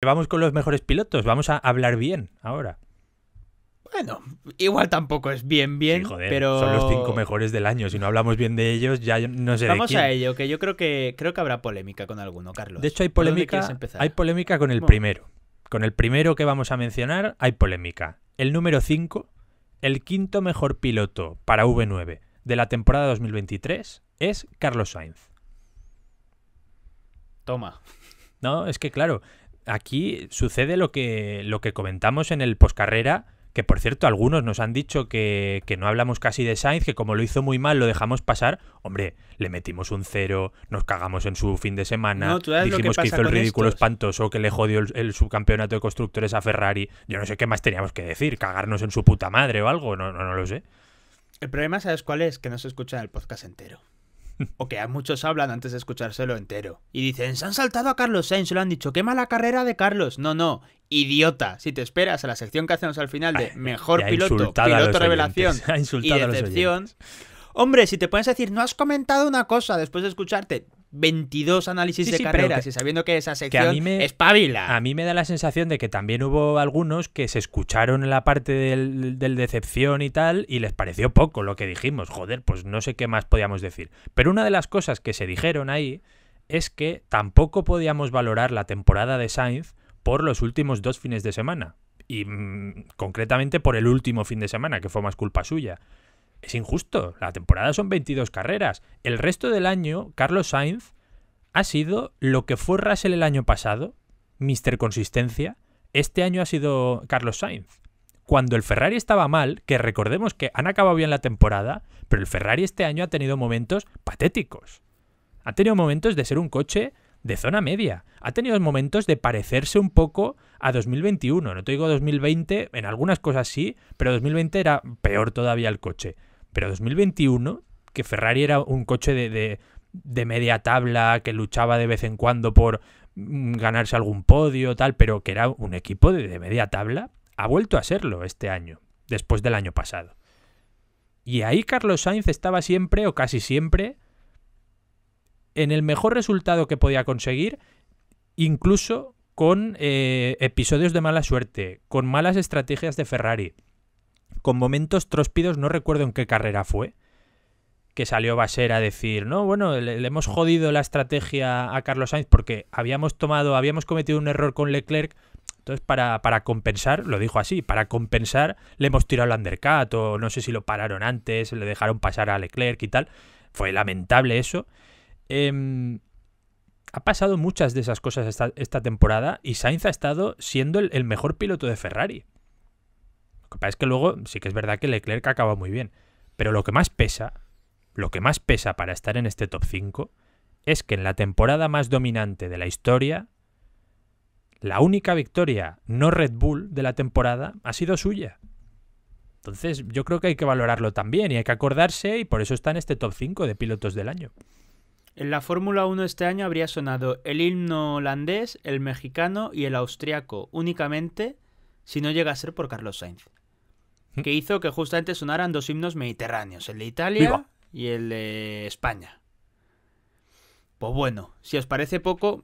Vamos con los mejores pilotos, vamos a hablar bien ahora. Bueno, igual tampoco es bien, bien, pero. Son los cinco mejores del año. Si no hablamos bien de ellos, ya no sé. Vamos a ello, que yo creo que creo que habrá polémica con alguno, Carlos. De hecho, hay polémica. Hay polémica con el primero. Con el primero que vamos a mencionar, hay polémica. El número 5, el quinto mejor piloto para V9 de la temporada 2023 es Carlos Sainz. Toma. No, es que claro, aquí sucede lo que, lo que comentamos en el poscarrera, que por cierto algunos nos han dicho que, no hablamos casi de Sainz, que como lo hizo muy mal lo dejamos pasar. Hombre, le metimos un cero, nos cagamos en su fin de semana, dijimos que, hizo el ridículo espantoso, que le jodió el, subcampeonato de constructores a Ferrari. Yo no sé qué más teníamos que decir, cagarnos en su puta madre o algo, no, no, no lo sé. El problema, ¿sabes cuál es? Que no se escucha el podcast entero. o que a muchos hablan antes de escuchárselo entero. Y dicen, se han saltado a Carlos Sainz, lo han dicho, qué mala carrera de Carlos. No, no, idiota. Si te esperas a la sección que hacemos al final de mejor piloto, piloto revelación y decepción... Hombre, si te puedes decir, no has comentado una cosa después de escucharte 22 análisis de carreras y sabiendo que esa sección es a A mí me da la sensación de que también hubo algunos que se escucharon en la parte del, decepción y tal y les pareció poco lo que dijimos. Joder, pues no sé qué más podíamos decir. Pero una de las cosas que se dijeron ahí es que tampoco podíamos valorar la temporada de Sainz por los últimos dos fines de semana. Y mm, concretamente por el último fin de semana, que fue más culpa suya es injusto. La temporada son 22 carreras. El resto del año, Carlos Sainz ha sido lo que fue Russell el año pasado, Mister Consistencia. Este año ha sido Carlos Sainz. Cuando el Ferrari estaba mal, que recordemos que han acabado bien la temporada, pero el Ferrari este año ha tenido momentos patéticos. Ha tenido momentos de ser un coche de zona media. Ha tenido momentos de parecerse un poco a 2021. No te digo 2020, en algunas cosas sí, pero 2020 era peor todavía el coche. Pero 2021, que Ferrari era un coche de, de, media tabla, que luchaba de vez en cuando por mm, ganarse algún podio, tal, pero que era un equipo de, de media tabla, ha vuelto a serlo este año, después del año pasado. Y ahí Carlos Sainz estaba siempre, o casi siempre, en el mejor resultado que podía conseguir, incluso con eh, episodios de mala suerte, con malas estrategias de Ferrari con momentos tróspidos, no recuerdo en qué carrera fue, que salió Baser a decir, no, bueno, le, hemos jodido la estrategia a Carlos Sainz porque habíamos tomado, habíamos cometido un error con Leclerc, entonces para, para compensar, lo dijo así, para compensar le hemos tirado el undercut o no sé si lo pararon antes, le dejaron pasar a Leclerc y tal, fue lamentable eso. Em, ha pasado muchas de esas cosas esta, temporada y Sainz ha estado siendo el mejor piloto de Ferrari. Lo que pasa es que luego sí que es verdad que Leclerc acaba muy bien. Pero lo que más pesa, lo que más pesa para estar en este top 5 es que en la temporada más dominante de la historia, la única victoria no Red Bull de la temporada ha sido suya. Entonces yo creo que hay que valorarlo también y hay que acordarse y por eso está en este top 5 de pilotos del año. En la Fórmula 1 este año habría sonado el himno holandés, el mexicano y el austriaco únicamente si no llega a ser por Carlos Sainz que hizo que justamente sonaran dos himnos mediterráneos, el de Italia y el de España. Pues bueno, si os parece poco,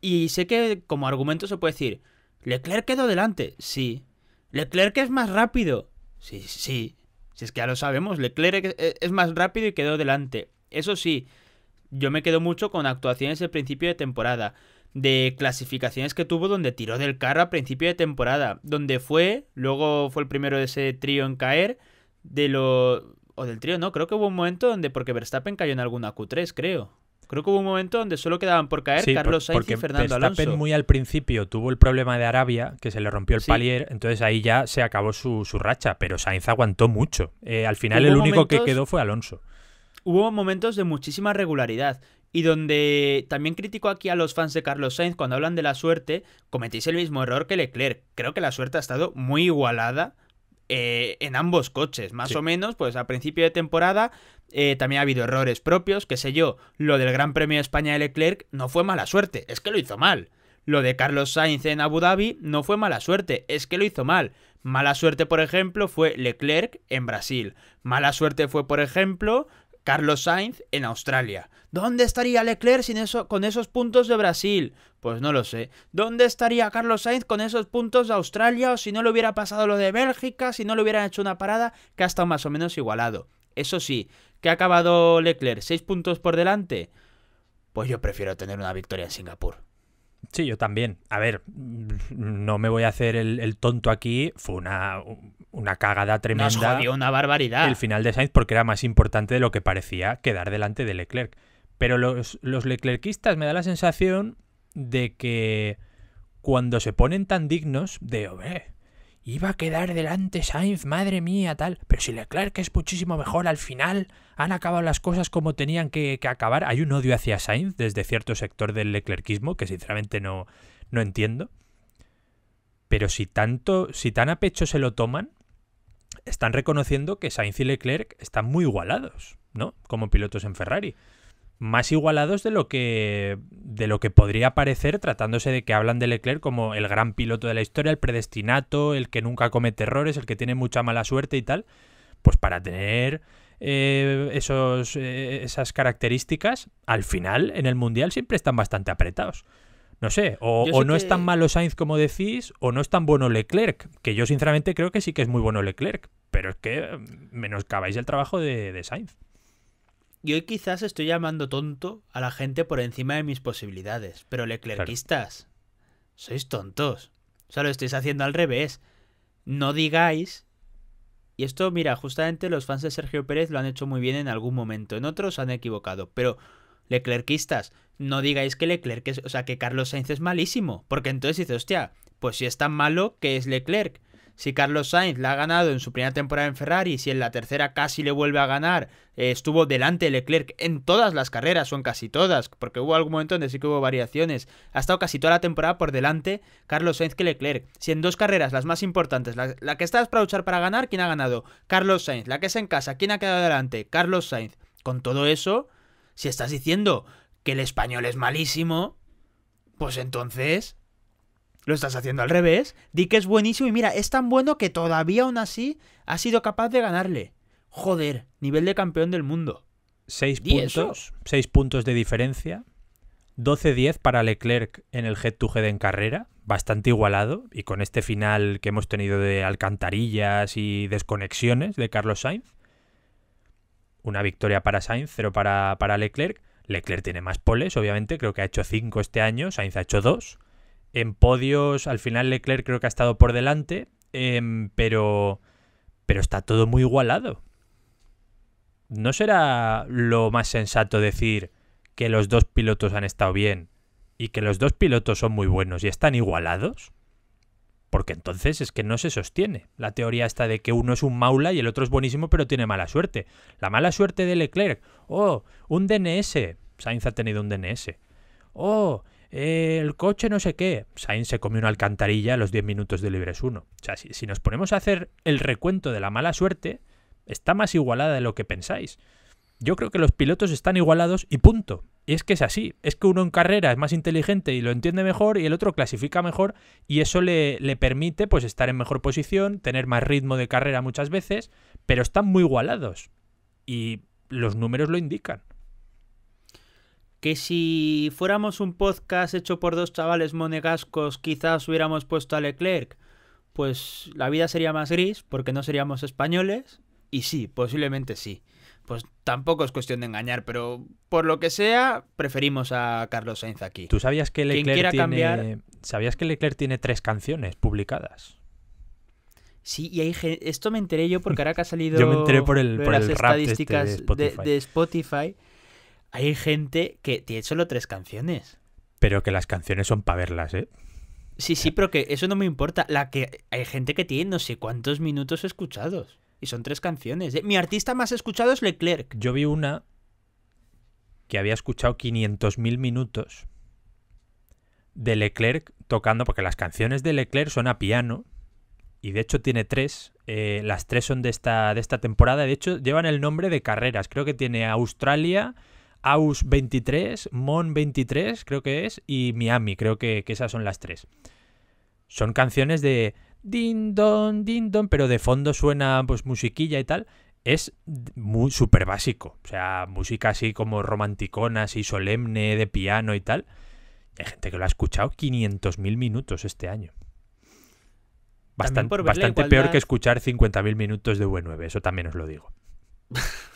y sé que como argumento se puede decir, Leclerc quedó delante, sí. Leclerc es más rápido, sí, sí. Si es que ya lo sabemos, Leclerc es e, más rápido y quedó delante. Eso sí, yo me quedo mucho con actuaciones del principio de temporada de clasificaciones que tuvo donde tiró del carro a principio de temporada, donde fue, luego fue el primero de ese trío en caer, de lo... o del trío, no, creo que hubo un momento donde, porque Verstappen cayó en alguna Q3, creo. Creo que hubo un momento donde solo quedaban por caer Carlos Sainz y Fernando Verstappen muy al principio tuvo el problema de Arabia, que se le rompió el palier, entonces ahí ya se acabó su, racha, pero Sainz aguantó mucho. Eh, al final el único que quedó fue Alonso. Hubo momentos de muchísima regularidad y donde también critico aquí a los fans de Carlos Sainz cuando hablan de la suerte, cometéis el mismo error que Leclerc. Creo que la suerte ha estado muy igualada eh, en ambos coches, más o menos, pues a principio de temporada eh, también ha habido errores propios, qué sé yo, lo del Gran Premio de España de Leclerc no fue mala suerte, es que lo hizo mal. Lo de Carlos Sainz en Abu Dhabi no fue mala suerte, es que lo hizo mal. Mala suerte, por ejemplo, fue Leclerc en Brasil. Mala suerte fue, por ejemplo, Carlos Sainz en Australia. ¿Dónde estaría Leclerc sin con esos puntos de Brasil? Pues no lo sé. ¿Dónde estaría Carlos Sainz con esos puntos de Australia o si no le hubiera pasado lo de Bélgica, si no le hubieran hecho una parada que ha estado más o menos igualado? Eso sí, ¿que ha acabado Leclerc? ¿Seis puntos por delante? Pues yo prefiero tener una victoria en Singapur. Sí, yo también. A ver, no me voy a hacer el, tonto aquí. Fue una, cagada tremenda. una barbaridad. El final de Sainz porque era más importante de lo que parecía quedar delante de Leclerc. Pero los, los leclerquistas me da la sensación de que cuando se ponen tan dignos de, Iba a quedar delante Sainz, madre mía, tal. Pero si Leclerc es muchísimo mejor, al final han acabado las cosas como tenían que, acabar. Hay un odio hacia Sainz desde cierto sector del leclerquismo que sinceramente no, no entiendo. Pero si tanto, si tan a pecho se lo toman, están reconociendo que Sainz y Leclerc están muy igualados, ¿no? Como pilotos en Ferrari más igualados de lo que de lo que podría parecer tratándose de que hablan de Leclerc como el gran piloto de la historia, el predestinato, el que nunca comete errores, el que tiene mucha mala suerte y tal, pues para tener eh, esos, eh, esas características, al final en el Mundial siempre están bastante apretados. No sé, o, no es tan malo Sainz como decís, o no es tan bueno Leclerc, que yo sinceramente creo que sí que es muy bueno Leclerc, pero es que menoscabáis el trabajo de Sainz yo quizás estoy llamando tonto a la gente por encima de mis posibilidades, pero leclerquistas, sois tontos. O sea, lo estáis haciendo al revés. No digáis. Y esto, mira, justamente los fans de Sergio Pérez lo han hecho muy bien en algún momento. En otros han equivocado. Pero, leclerquistas, no digáis que Leclerc O sea, que Carlos Sainz es malísimo. Porque entonces dices, hostia, pues si es tan malo, que es Leclerc? si Carlos Sainz la ha ganado en su primera temporada en Ferrari, si en la tercera casi le vuelve a ganar, eh, estuvo delante de Leclerc en todas las carreras o en casi todas, porque hubo algún momento donde sí que hubo variaciones, ha estado casi toda la temporada por delante Carlos Sainz que Leclerc. Si en dos carreras, las más importantes, la, que estás para luchar para ganar, ¿quién ha ganado? Carlos Sainz. La que es en casa, ¿quién ha quedado delante? Carlos Sainz. Con todo eso, si estás diciendo que el español es malísimo, pues entonces lo estás haciendo al revés. Di que es buenísimo y mira, es tan bueno que todavía aún así ha sido capaz de ganarle. Joder, nivel de campeón del mundo. Seis puntos, seis puntos de diferencia. 12-10 para Leclerc en el head-to-head en carrera, bastante igualado, y con este final que hemos tenido de alcantarillas y desconexiones de Carlos Sainz. Una victoria para Sainz, cero para, para Leclerc. Leclerc tiene más poles, obviamente, creo que ha hecho cinco este año, Sainz ha hecho dos en podios, al final Leclerc creo que ha estado por delante, em, pero, pero está todo muy igualado. ¿No será lo más sensato decir que los dos pilotos han estado bien y que los dos pilotos son muy buenos y están igualados? Porque entonces es que no se sostiene la teoría está de que uno es un maula y el otro es buenísimo pero tiene mala suerte. La mala suerte de Leclerc. Oh, un DNS. Sainz ha tenido un DNS. Oh, el coche no sé qué. Sainz se comió una alcantarilla a los 10 minutos de Libres 1. O sea, si, nos ponemos a hacer el recuento de la mala suerte, está más igualada de lo que pensáis. Yo creo que los pilotos están igualados y punto. Y es que es así. Es que uno en carrera es más inteligente y lo entiende mejor y el otro clasifica mejor y eso le, le permite pues estar en mejor posición, tener más ritmo de carrera muchas veces, pero están muy igualados. Y los números lo indican que si fuéramos un podcast hecho por dos chavales monegascos, quizás hubiéramos puesto a Leclerc, pues la vida sería más gris porque no seríamos españoles. Y sí, posiblemente sí. Pues tampoco es cuestión de engañar, pero por lo que sea, preferimos a Carlos Sainz aquí. ¿Tú sabías que Leclerc, tiene... ¿Sabías que Leclerc tiene tres canciones publicadas? Sí, y esto me enteré yo porque ahora que ha salido yo me enteré por las este estadísticas de Spotify hay gente que tiene solo tres canciones. Pero que las canciones son para verlas, ¿eh? Sí, sí, pero que eso no me importa. La que hay gente que tiene no sé cuántos minutos escuchados. Y son tres canciones. ¿eh? Mi artista más escuchado es Leclerc. Yo vi una que había escuchado 500.000 minutos de Leclerc tocando, porque las canciones de Leclerc son a piano. Y de hecho tiene tres. Eh, las tres son de esta, de esta temporada. De hecho, llevan el nombre de carreras. Creo que tiene Australia, AUS 23, MON 23 creo que es, y Miami, creo que, esas son las tres. Son canciones de din don, din don, pero de fondo suena pues musiquilla y tal. Es muy súper básico, o sea, música así como romanticona, así solemne, de piano y tal. Hay gente que lo ha escuchado 500.000 minutos este año. bastante peor que escuchar 50.000 minutos de V9, eso también os lo digo.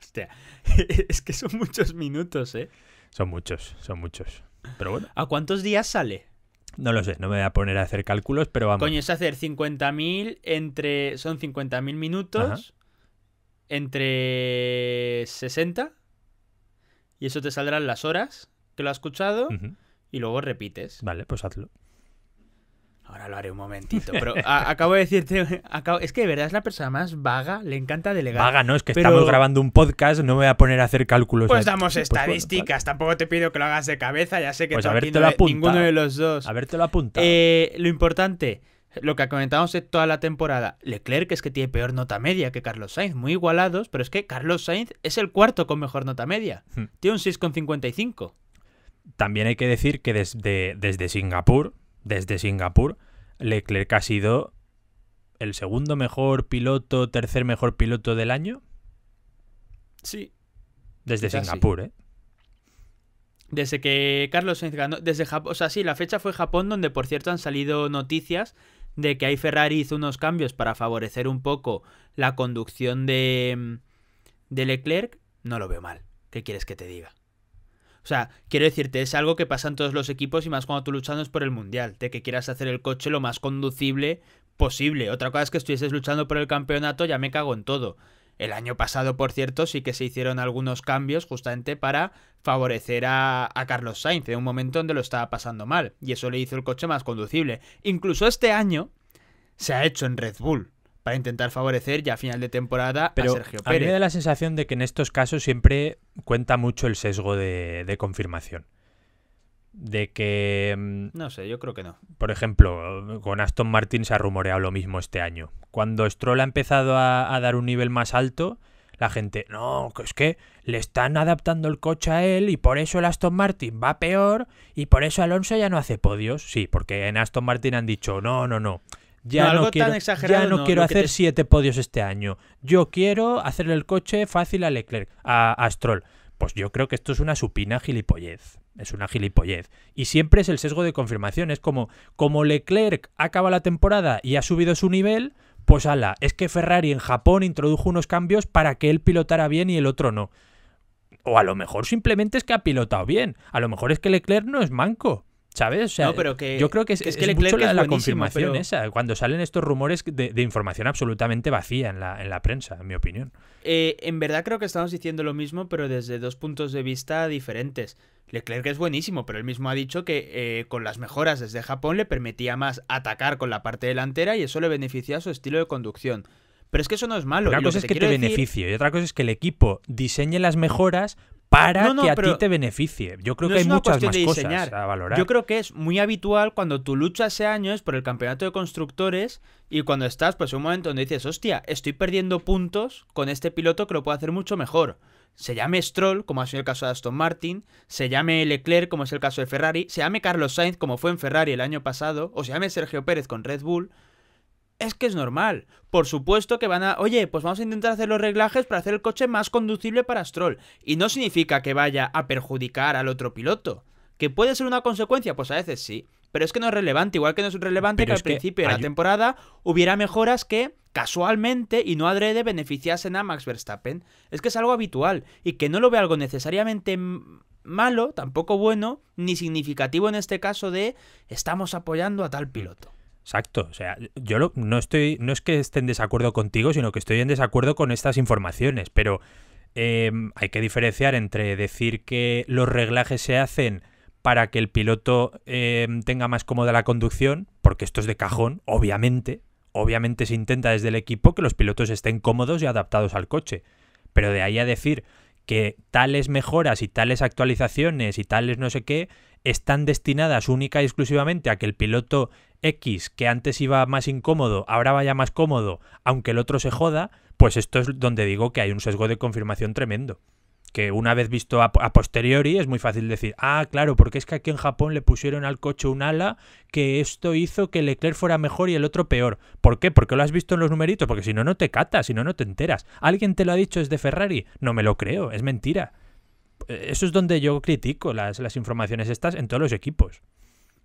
Hostia, es que son muchos minutos, ¿eh? Son muchos, son muchos. Pero bueno. ¿A cuántos días sale? No lo sé, no me voy a poner a hacer cálculos, pero vamos. Coño, es hacer 50.000 entre. Son 50.000 minutos. Entre 60. Y eso te saldrán las horas que lo has escuchado. Y luego repites. Vale, pues hazlo. Ahora lo haré un momentito. Pero acabo de decirte. es que de verdad es la persona más vaga, le encanta delegar. Vaga, ¿no? Es que estamos grabando un podcast, no me voy a poner a hacer cálculos. Pues damos pues estadísticas, tampoco te pido que lo hagas de cabeza, ya sé que pues ninguno de los dos. A te lo apunta. Eh, lo importante lo que comentábamos es toda la temporada, Leclerc es que tiene peor nota media que Carlos Sainz, muy igualados, pero es que Carlos Sainz es el cuarto con mejor nota media. Hmm. Tiene un 6,55. También hay que decir que desde, desde Singapur, desde Singapur, Leclerc ha sido el segundo mejor piloto, tercer mejor piloto del año. Sí. Desde Singapur, ¿eh? Desde que Carlos ganó. Desde O sea, sí, la fecha fue Japón, donde por cierto han salido noticias de que ahí Ferrari hizo unos cambios para favorecer un poco la conducción de, mm, de Leclerc. No lo veo mal. ¿Qué quieres que te diga? O sea, quiero decirte, es algo que pasa en todos los equipos y más cuando tú luchando es por el mundial, de que quieras hacer el coche lo más conducible posible. Otra cosa es que estuvieses luchando por el campeonato, ya me cago en todo. El año pasado, por cierto, sí que se hicieron algunos cambios justamente para favorecer a, a, Carlos Sainz en un momento donde lo estaba pasando mal, y eso le hizo el coche más conducible. Incluso este año se ha hecho en Red Bull para intentar favorecer ya a final de temporada Pero a Sergio Pérez. A me da la sensación de que en estos casos siempre cuenta mucho el sesgo de, confirmación. De que. Mm, no sé, yo creo que no. Por ejemplo, con Aston Martin se ha rumoreado lo mismo este año. Cuando Stroll ha empezado a, dar un nivel más alto, la gente, no, es que le están adaptando el coche a él y por eso el Aston Martin va peor y por eso Alonso ya no hace podios. Sí, porque en Aston Martin han dicho, no, no, no, ya no, quiero, no, quiero hacer siete podios este año. Yo quiero hacerle el coche fácil a Leclerc, a, a Pues yo creo que esto es una supina gilipollez. Es una gilipollez. Y siempre es el sesgo de confirmación. Es como, como Leclerc acaba la temporada y ha subido su nivel, pues ala, es que Ferrari en Japón introdujo unos cambios para que él pilotara bien y el otro no. O a lo mejor simplemente es que ha pilotado bien. A lo mejor es que Leclerc no es manco. ¿Sabes? yo creo que es, que, es la, confirmación esa, cuando salen estos rumores de, información absolutamente vacía en la, en la prensa, en mi opinión. Eh, en verdad creo que estamos diciendo lo mismo, pero desde dos puntos de vista diferentes. Leclerc es buenísimo, pero él mismo ha dicho que eh, con las mejoras desde Japón le permitía más atacar con la parte delantera y eso le beneficia a su estilo de conducción. Pero es que eso no es malo. Una cosa es que te, beneficie y otra cosa es que el equipo diseñe las mejoras para que a ti te beneficie. Yo creo que hay muchas más cosas a valorar. Yo creo que es muy habitual cuando tú luchas hace años por el campeonato de constructores y cuando estás pues en un momento donde dices, hostia, estoy perdiendo puntos con este piloto que lo puedo hacer mucho mejor. Se llame Stroll, como ha sido el caso de Aston Martin, se llame Leclerc, como es el caso de Ferrari, se llame Carlos Sainz, como fue en Ferrari el año pasado, o se llame Sergio Pérez con Red Bull. Es que es normal. Por supuesto que van a, oye, pues vamos a intentar hacer los reglajes para hacer el coche más conducible para Stroll. Y no significa que vaya a perjudicar al otro piloto. ¿Que puede ser una consecuencia? Pues a veces sí. Pero es que no es relevante, igual que no es relevante que al principio de la temporada hubiera mejoras que casualmente y no adrede beneficiasen a Max Verstappen. Es que es algo habitual y que no lo ve algo necesariamente malo, tampoco bueno, ni significativo en este caso de estamos apoyando a tal piloto. Exacto, o sea, yo no estoy, no es que esté en desacuerdo contigo, sino que estoy en desacuerdo con estas informaciones, pero em, hay que diferenciar entre decir que los reglajes se hacen para que el piloto em, tenga más cómoda la conducción, porque esto es de cajón, obviamente, obviamente se intenta desde el equipo que los pilotos estén cómodos y adaptados al coche, pero de ahí a decir que tales mejoras y tales actualizaciones y tales no sé qué están destinadas única y exclusivamente a que el piloto X que antes iba más incómodo, ahora vaya más cómodo, aunque el otro se joda, pues esto es donde digo que hay un sesgo de confirmación tremendo. Que una vez visto a, posteriori es muy fácil decir, ah, claro, porque es que aquí en Japón le pusieron al coche un ala que esto hizo que Leclerc fuera mejor y el otro peor. ¿Por qué? Porque lo has visto en los numeritos, porque si no, no te catas, si no, no te enteras. ¿Alguien te lo ha dicho es de Ferrari? No me lo creo, es mentira. Eso es donde yo critico las, las informaciones estas en todos los equipos.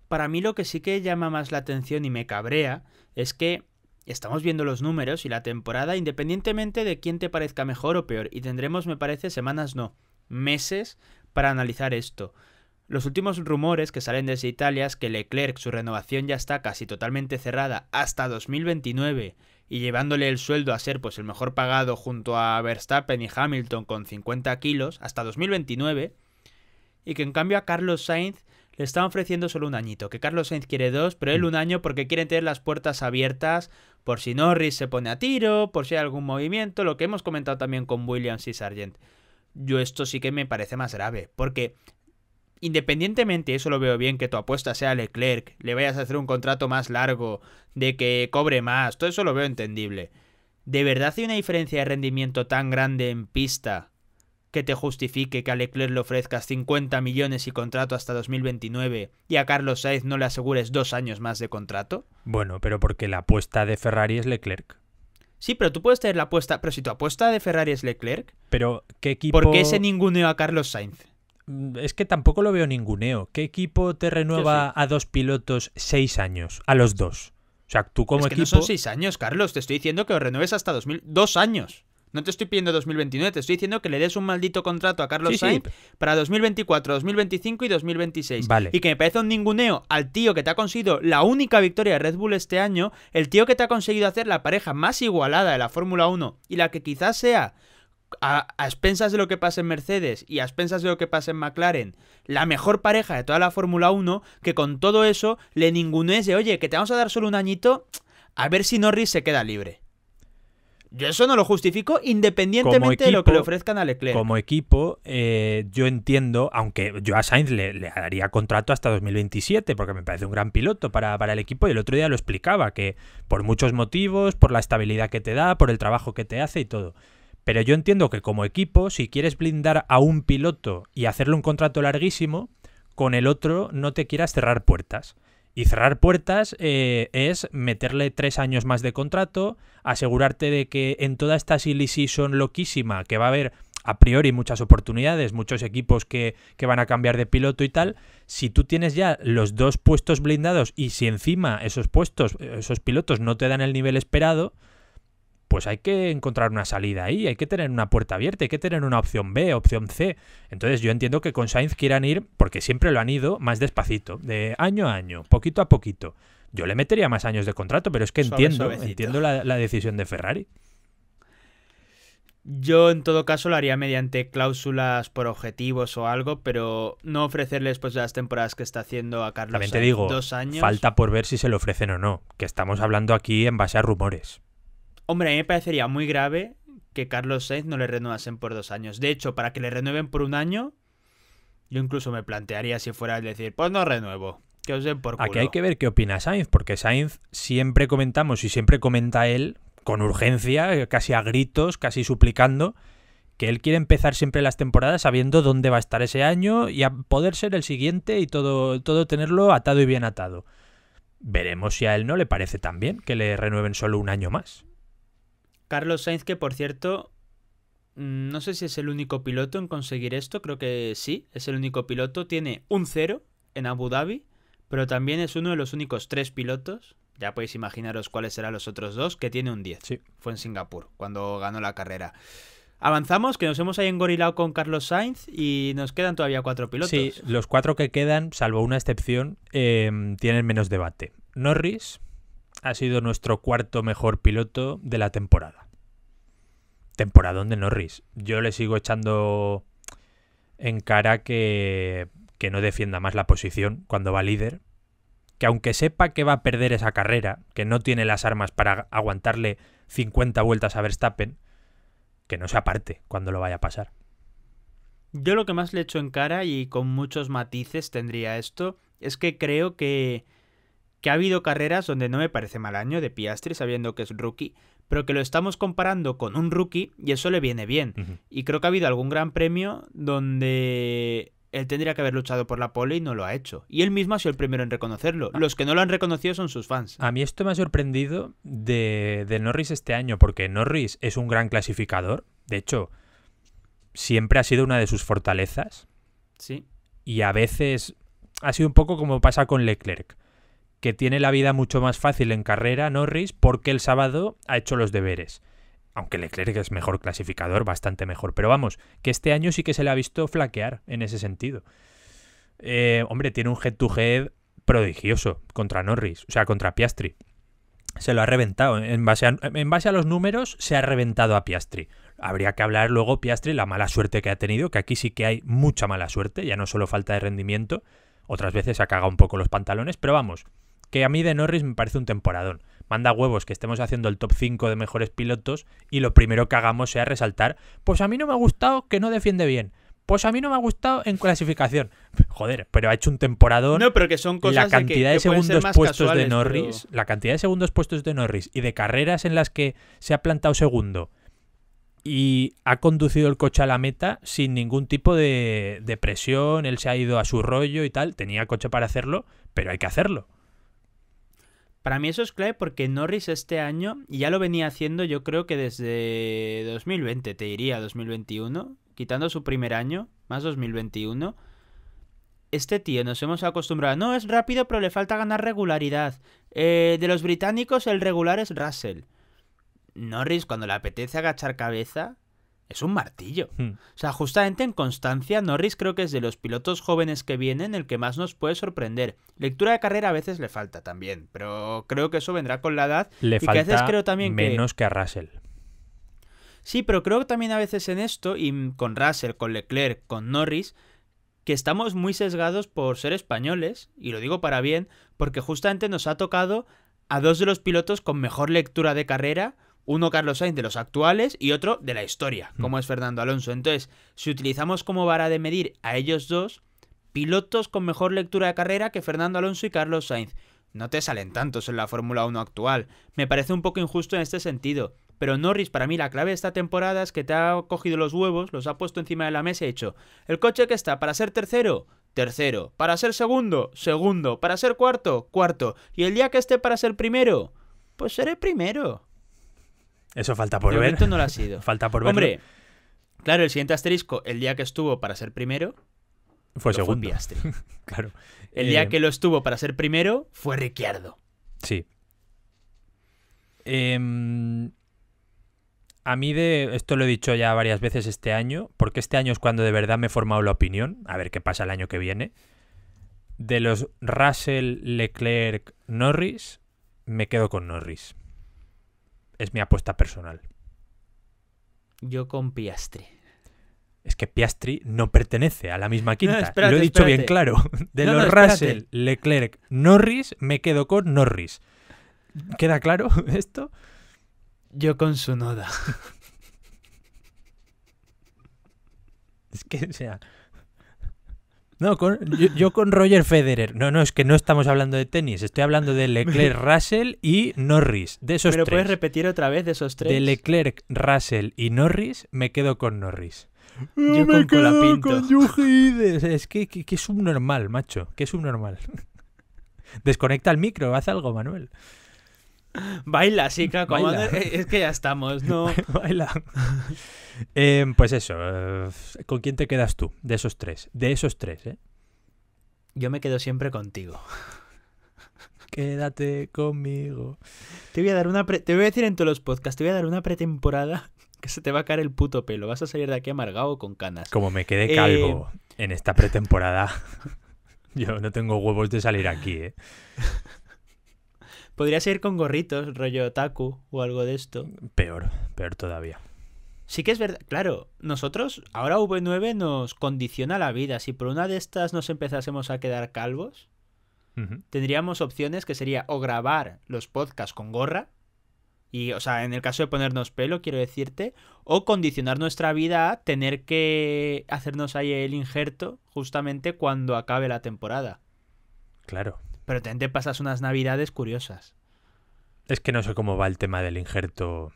Para mí lo que sí que llama más la atención y me cabrea es que estamos viendo los números y la temporada independientemente de quién te parezca mejor o peor y tendremos, me parece, semanas no, meses para analizar esto. Los últimos rumores que salen desde Italia es que Leclerc su renovación ya está casi totalmente cerrada hasta 2029 y llevándole el sueldo a ser pues el mejor pagado junto a Verstappen y Hamilton con 50 kilos hasta 2029 y que en cambio a Carlos Sainz le están ofreciendo solo un añito, que Carlos Sainz quiere dos, pero él mm. un año porque quieren tener las puertas abiertas por si Norris se pone a tiro, por si hay algún movimiento, lo que hemos comentado también con Williams y Sargent. Yo esto sí que me parece más grave, porque independientemente, eso lo veo bien, que tu apuesta sea Leclerc, le vayas a hacer un contrato más largo, de que cobre más, todo eso lo veo entendible. ¿De verdad hay una diferencia de rendimiento tan grande en pista que te justifique que a Leclerc le ofrezcas 50 millones y contrato hasta 2029 y a Carlos Sainz no le asegures dos años más de contrato? Bueno, pero porque la apuesta de Ferrari es Leclerc. Sí, pero tú puedes tener la apuesta, pero si tu apuesta de Ferrari es Leclerc, pero ¿qué equipo? ¿Por qué ese ninguneo a Carlos Sainz? Mm, es que tampoco lo veo ninguneo. ¿Qué equipo te renueva a dos pilotos seis años? A los dos. O sea, tú como es son seis años, Carlos. Te estoy diciendo que lo renueves hasta Dos años. No te estoy pidiendo 2029, te estoy diciendo que le des un maldito contrato a Carlos Sainz para 2024, 2025 y 2026. Vale. Y que me parece un ninguneo al tío que te ha conseguido la única victoria de Red Bull este año, el tío que te ha conseguido hacer la pareja más igualada de la Fórmula 1 y la que quizás sea a, expensas de lo que pasa en Mercedes y a expensas de lo que pasa en McLaren, la mejor pareja de toda la Fórmula 1, que con todo eso le ningunees de, oye, que te vamos a dar solo un añito, a ver si Norris se queda libre. Yo eso no lo justifico independientemente de lo que le ofrezcan a Leclerc. Como equipo, eh, yo entiendo, aunque yo a Sainz le, daría contrato hasta 2027, porque me parece un gran piloto para, para, el equipo, y el otro día lo explicaba, que por muchos motivos, por la estabilidad que te da, por el trabajo que te hace y todo. Pero yo entiendo que como equipo, si quieres blindar a un piloto y hacerle un contrato larguísimo, con el otro no te quieras cerrar puertas. Y cerrar puertas eh, es meterle tres años más de contrato, asegurarte de que en toda esta silly loquísima que va a haber a priori muchas oportunidades, muchos equipos que, que, van a cambiar de piloto y tal. Si tú tienes ya los dos puestos blindados y si encima esos puestos, esos pilotos no te dan el nivel esperado, pues hay que encontrar una salida ahí, hay que tener una puerta abierta, hay que tener una opción B, opción C. Entonces yo entiendo que con Sainz quieran ir, porque siempre lo han ido, más despacito, de año a año, poquito a poquito. Yo le metería más años de contrato, pero es que entiendo, entiendo la, decisión de Ferrari. Yo en todo caso lo haría mediante cláusulas por objetivos o algo, pero no ofrecerles pues las temporadas que está haciendo a Carlos También digo, dos años. Falta por ver si se lo ofrecen o no, que estamos hablando aquí en base a rumores. Hombre, a mí me parecería muy grave que Carlos Sainz no le renovasen por dos años. De hecho, para que le renueven por un año, yo incluso me plantearía si fuera el decir, pues no renuevo, que por Aquí hay que ver qué opina Sainz, porque Sainz siempre comentamos y siempre comenta él con urgencia, casi a gritos, casi suplicando, que él quiere empezar siempre las temporadas sabiendo dónde va a estar ese año y a poder ser el siguiente y todo, todo tenerlo atado y bien atado. Veremos si a él no le parece tan bien que le renueven solo un año más. Carlos Sainz, que por cierto, mm, no sé si es el único piloto en conseguir esto, creo que sí, es el único piloto, tiene un cero en Abu Dhabi, pero también es uno de los únicos tres pilotos, ya podéis imaginaros cuáles serán los otros dos, que tiene un 10. Sí. Fue en Singapur, cuando ganó la carrera. Avanzamos, que nos hemos ahí engorilado con Carlos Sainz y nos quedan todavía cuatro pilotos. Sí, los cuatro que quedan, salvo una excepción, eh, tienen menos debate. Norris, ha sido nuestro cuarto mejor piloto de la temporada. Temporadón de Norris. Yo le sigo echando en cara que, que no defienda más la posición cuando va líder. Que aunque sepa que va a perder esa carrera, que no tiene las armas para aguantarle 50 vueltas a Verstappen, que no se aparte cuando lo vaya a pasar. Yo lo que más le echo en cara y con muchos matices tendría esto, es que creo que que ha habido carreras donde no me parece mal año de Piastri, sabiendo que es rookie, pero que lo estamos comparando con un rookie y eso le viene bien. Y creo que ha habido algún gran premio donde él tendría que haber luchado por la pole y no lo ha hecho. Y él mismo ha sido el primero en reconocerlo. Ah. Los que no lo han reconocido son sus fans. A mí esto me ha sorprendido de, de Norris este año, porque Norris es un gran clasificador. De hecho, siempre ha sido una de sus fortalezas. Sí. Y a veces ha sido un poco como pasa con Leclerc que tiene la vida mucho más fácil en carrera, Norris, porque el sábado ha hecho los deberes. Aunque Leclerc es mejor clasificador, bastante mejor. Pero vamos, que este año sí que se le ha visto flaquear en ese sentido. Eh, hombre, tiene un head-to-head prodigioso contra Norris, o sea, contra Piastri. Se lo ha reventado. En base, a, en base a los números, se ha reventado a Piastri. Habría que hablar luego, Piastri, la mala suerte que ha tenido, que aquí sí que hay mucha mala suerte, ya no solo falta de rendimiento. Otras veces se ha cagado un poco los pantalones, pero vamos, que a mí de Norris me parece un temporadón. Manda huevos que estemos haciendo el top 5 de mejores pilotos y lo primero que hagamos sea resaltar, pues a mí no me ha gustado que no defiende bien. Pues a mí no me ha gustado en clasificación. Joder, pero ha hecho un temporadón. No, pero que son cosas la cantidad de, segundos puestos de Norris, la cantidad de segundos puestos de Norris y de carreras en las que se ha plantado segundo y ha conducido el coche a la meta sin ningún tipo de presión, él se ha ido a su rollo y tal, tenía coche para hacerlo, pero hay que hacerlo. Para mí eso es clave porque Norris este año y ya lo venía haciendo yo creo que desde 2020, te diría 2021, quitando su primer año, más 2021. Este tío nos hemos acostumbrado, no es rápido pero le falta ganar regularidad. Eh, de los británicos el regular es Russell. Norris cuando le apetece agachar cabeza, es un martillo. Hmm. O sea, justamente en constancia, Norris creo que es de los pilotos jóvenes que vienen el que más nos puede sorprender. Lectura de carrera a veces le falta también, pero creo que eso vendrá con la edad. Le falta también menos que... a Russell. Sí, pero creo también a veces en esto, y con Russell, con Leclerc, con Norris, que estamos muy sesgados por ser españoles, y lo digo para bien, porque justamente nos ha tocado a dos de los pilotos con mejor lectura de carrera uno Carlos Sainz de los actuales y otro de la historia, como es Fernando Alonso. Entonces, si utilizamos como vara de medir a ellos dos, pilotos con mejor lectura de carrera que Fernando Alonso y Carlos Sainz. No te salen tantos en la Fórmula 1 actual. Me parece un poco injusto en este sentido. Pero Norris, para mí, la clave de esta temporada es que te ha cogido los huevos, los ha puesto encima de la mesa y ha hecho: ¿el coche que está para ser tercero? Tercero. ¿Para ser segundo? Segundo. ¿Para ser cuarto? Cuarto. ¿Y el día que esté para ser primero? Pues seré primero. Eso falta por de ver. no lo ha sido. falta por ver. Hombre, claro, el siguiente asterisco, el día que estuvo para ser primero, fue segundo. claro. El día eh, que lo estuvo para ser primero fue Ricciardo. Sí. Em, a mí de esto lo he dicho ya varias veces este año, porque este año es cuando de verdad me he formado la opinión, a ver qué pasa el año que viene. De los Russell, Leclerc, Norris, me quedo con Norris. Es mi apuesta personal. Yo con Piastri. Es que Piastri no pertenece a la misma quinta. Lo he dicho bien claro. De los Russell, Leclerc, Norris, me quedo con Norris. ¿Queda claro esto? Yo con Sunoda. es que, o sea. No, yo, con Roger Federer. No, no, es que no estamos hablando de tenis. Estoy hablando de Leclerc, Russell y Norris. De esos ¿Pero puedes repetir otra vez de esos tres? De Leclerc, Russell y Norris, me quedo con Norris. Yo me con quedo con Yujides. Es que, que, es subnormal, macho. Que es subnormal. Desconecta el micro, haz algo, Manuel. Baila, sí, claro. Eh, es que ya estamos, ¿no? Baila. Em, pues eso, eh, ¿con quién te quedas tú? De esos tres, de esos tres, ¿eh? Yo me quedo siempre contigo. Quédate conmigo. Te voy a dar una te voy a decir en todos los podcasts, te voy a dar una pretemporada que se te va a caer el puto pelo. Vas a salir de aquí amargado con canas. Como me quedé calvo eh, en esta pretemporada. yo no tengo huevos de salir aquí, ¿eh? Podrías ir con gorritos, rollo otaku o algo de esto. Peor, peor todavía. Sí que es verdad, claro, nosotros ahora V9 nos condiciona la vida. Si por una de estas nos empezásemos a quedar calvos, tendríamos opciones que sería o grabar los podcasts con gorra, y, o sea, en el caso de ponernos pelo, quiero decirte, o condicionar nuestra vida a tener que hacernos ahí el injerto justamente cuando acabe la temporada. Claro. Pero te pasas unas navidades curiosas. Es que no sé cómo va el tema del injerto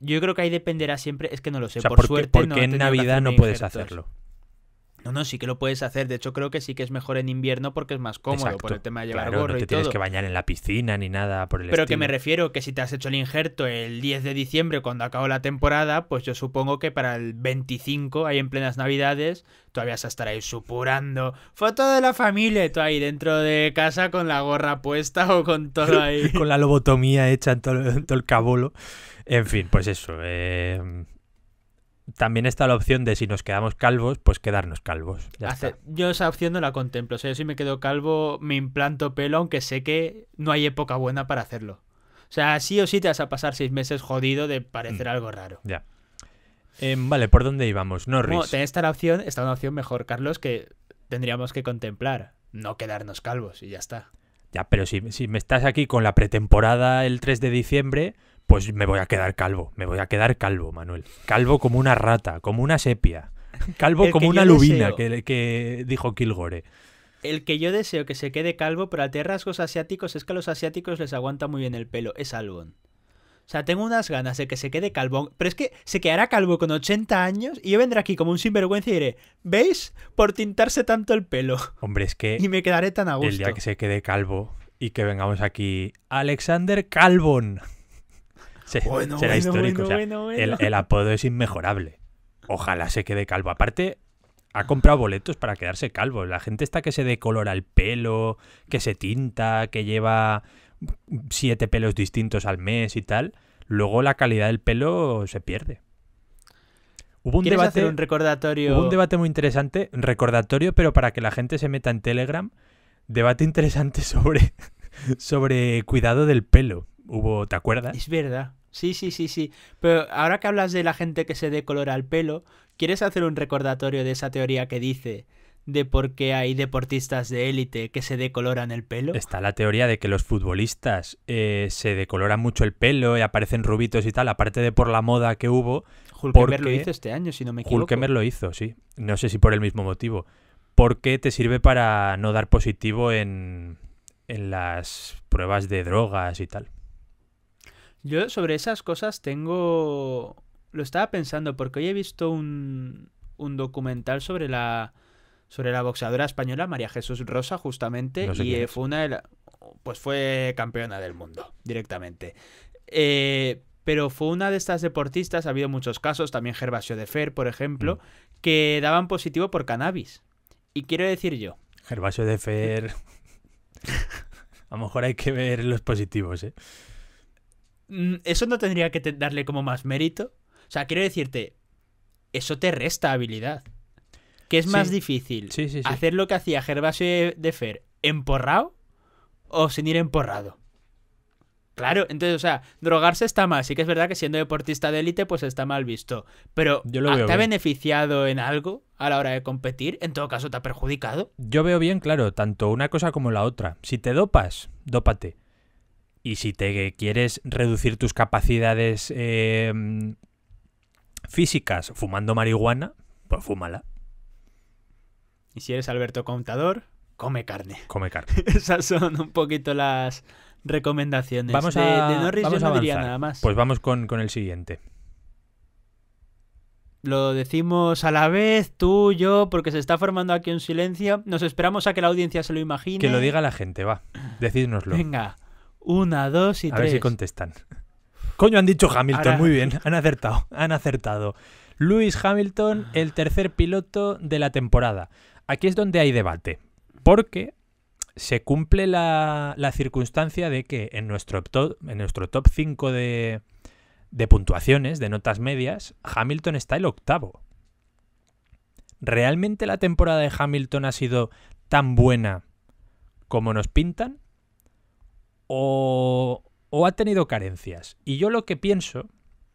yo creo que ahí dependerá siempre, es que no lo sé. por, suerte. Porque en Navidad no puedes hacerlo. No, no, sí que lo puedes hacer. De hecho, creo que sí que es mejor en invierno porque es más cómodo por el tema de llevar claro, no te tienes que bañar en la piscina ni nada por el Pero que me refiero que si te has hecho el injerto el 10 de diciembre cuando acabó la temporada, pues yo supongo que para el 25, ahí en plenas navidades, todavía se a ahí supurando. Foto de la familia tú ahí dentro de casa con la gorra puesta o con todo ahí. con la lobotomía hecha en todo, el cabolo. En fin, pues eso. Eh también está la opción de si nos quedamos calvos, pues quedarnos calvos. Yo esa opción no la contemplo. O sea, si me quedo calvo, me implanto pelo, aunque sé que no hay época buena para hacerlo. O sea, sí o sí te vas a pasar seis meses jodido de parecer mm. algo raro. Ya. Em, vale, ¿por dónde íbamos? No, está esta opción, está una opción mejor, Carlos, que tendríamos que contemplar. No quedarnos calvos y ya está. Ya, pero si, si me estás aquí con la pretemporada el 3 de diciembre, pues me voy a quedar calvo, me voy a quedar calvo, Manuel. Calvo como una rata, como una sepia. Calvo como una lubina, que, dijo Kilgore. El que yo deseo que se quede calvo, pero a rasgos asiáticos es que a los asiáticos les aguanta muy bien el pelo, es Albon. O sea, tengo unas ganas de que se quede calvo. Pero es que se quedará calvo con 80 años y yo vendré aquí como un sinvergüenza y diré, ¿veis? Por tintarse tanto el pelo. Hombre, es que... Y me quedaré tan a gusto. El día que se quede calvo y que vengamos aquí, Alexander Calvon será histórico. el, apodo es inmejorable. Ojalá se quede calvo. Aparte, ha comprado boletos para quedarse calvo. La gente está que se decolora el pelo, que se tinta, que lleva siete pelos distintos al mes y tal. Luego la calidad del pelo se pierde. Hubo un debate, un recordatorio? Hubo un debate muy interesante, recordatorio, pero para que la gente se meta en Telegram, debate interesante sobre, sobre cuidado del pelo. Hubo, ¿te acuerdas? Es verdad. Sí, sí, sí, sí. Pero ahora que hablas de la gente que se decolora el pelo, ¿quieres hacer un recordatorio de esa teoría que dice de por qué hay deportistas de élite que se decoloran el pelo? Está la teoría de que los futbolistas eh, se decoloran mucho el pelo y aparecen rubitos y tal, aparte de por la moda que hubo. Hulkemer lo hizo este año, si no me equivoco. Hulkemer lo hizo, sí. No sé si por el mismo motivo. ¿Por qué te sirve para no dar positivo en las pruebas de drogas y tal. Yo sobre esas cosas tengo... Lo estaba pensando porque hoy he visto un, documental sobre la sobre la boxeadora española María Jesús Rosa justamente y eh, fue una pues fue campeona del mundo directamente. Eh, pero fue una de estas deportistas, ha habido muchos casos, también Gervasio de Fer, por ejemplo, mm. que daban positivo por cannabis. Y quiero decir yo. Gervasio de Fer. a lo mejor hay que ver los positivos, ¿eh? Mm, eso no tendría que darle como más mérito. O sea, quiero decirte, eso te resta habilidad. Que es más difícil? ¿Hacer lo que hacía Gervasio de Fer emporrado o sin ir emporrado? Claro, entonces, o sea, drogarse está mal. Sí que es verdad que siendo deportista de élite, pues está mal visto. Pero ¿te ha beneficiado en algo a la hora de competir? En todo caso, ¿te ha perjudicado? Yo veo bien, claro, tanto una cosa como la otra. Si te dopas, dópate. Y si te quieres reducir tus capacidades em, físicas fumando marihuana, pues fúmala. Y si eres Alberto Contador, come carne. Come carne. Esas son un poquito las recomendaciones. Vamos de, Norris yo no diría nada más. Pues vamos con, el siguiente lo decimos a la vez, tú, y yo, porque se está formando aquí un silencio. Nos esperamos a que la audiencia se lo imagine. Que lo diga la gente, va. Decídnoslo. Venga. Una, dos y tres. A ver si contestan. Coño, han dicho Hamilton, muy bien, han acertado, han acertado. Lewis Hamilton, ah. el tercer piloto de la temporada. Aquí es donde hay debate, porque se cumple la, circunstancia de que en nuestro top, en nuestro top 5 de, de puntuaciones, de notas medias, Hamilton está el octavo. ¿Realmente la temporada de Hamilton ha sido tan buena como nos pintan? o, o ha tenido carencias. Y yo lo que pienso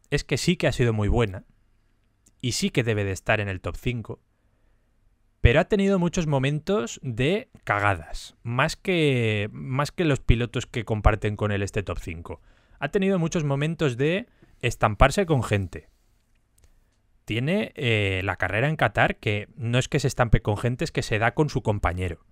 es que sí que ha sido muy buena y sí que debe de estar en el top 5, pero ha tenido muchos momentos de cagadas, más que, más que los pilotos que comparten con él este top 5. Ha tenido muchos momentos de estamparse con gente. Tiene eh, la carrera en Qatar que no es que se estampe con gente, es que se da con su compañero.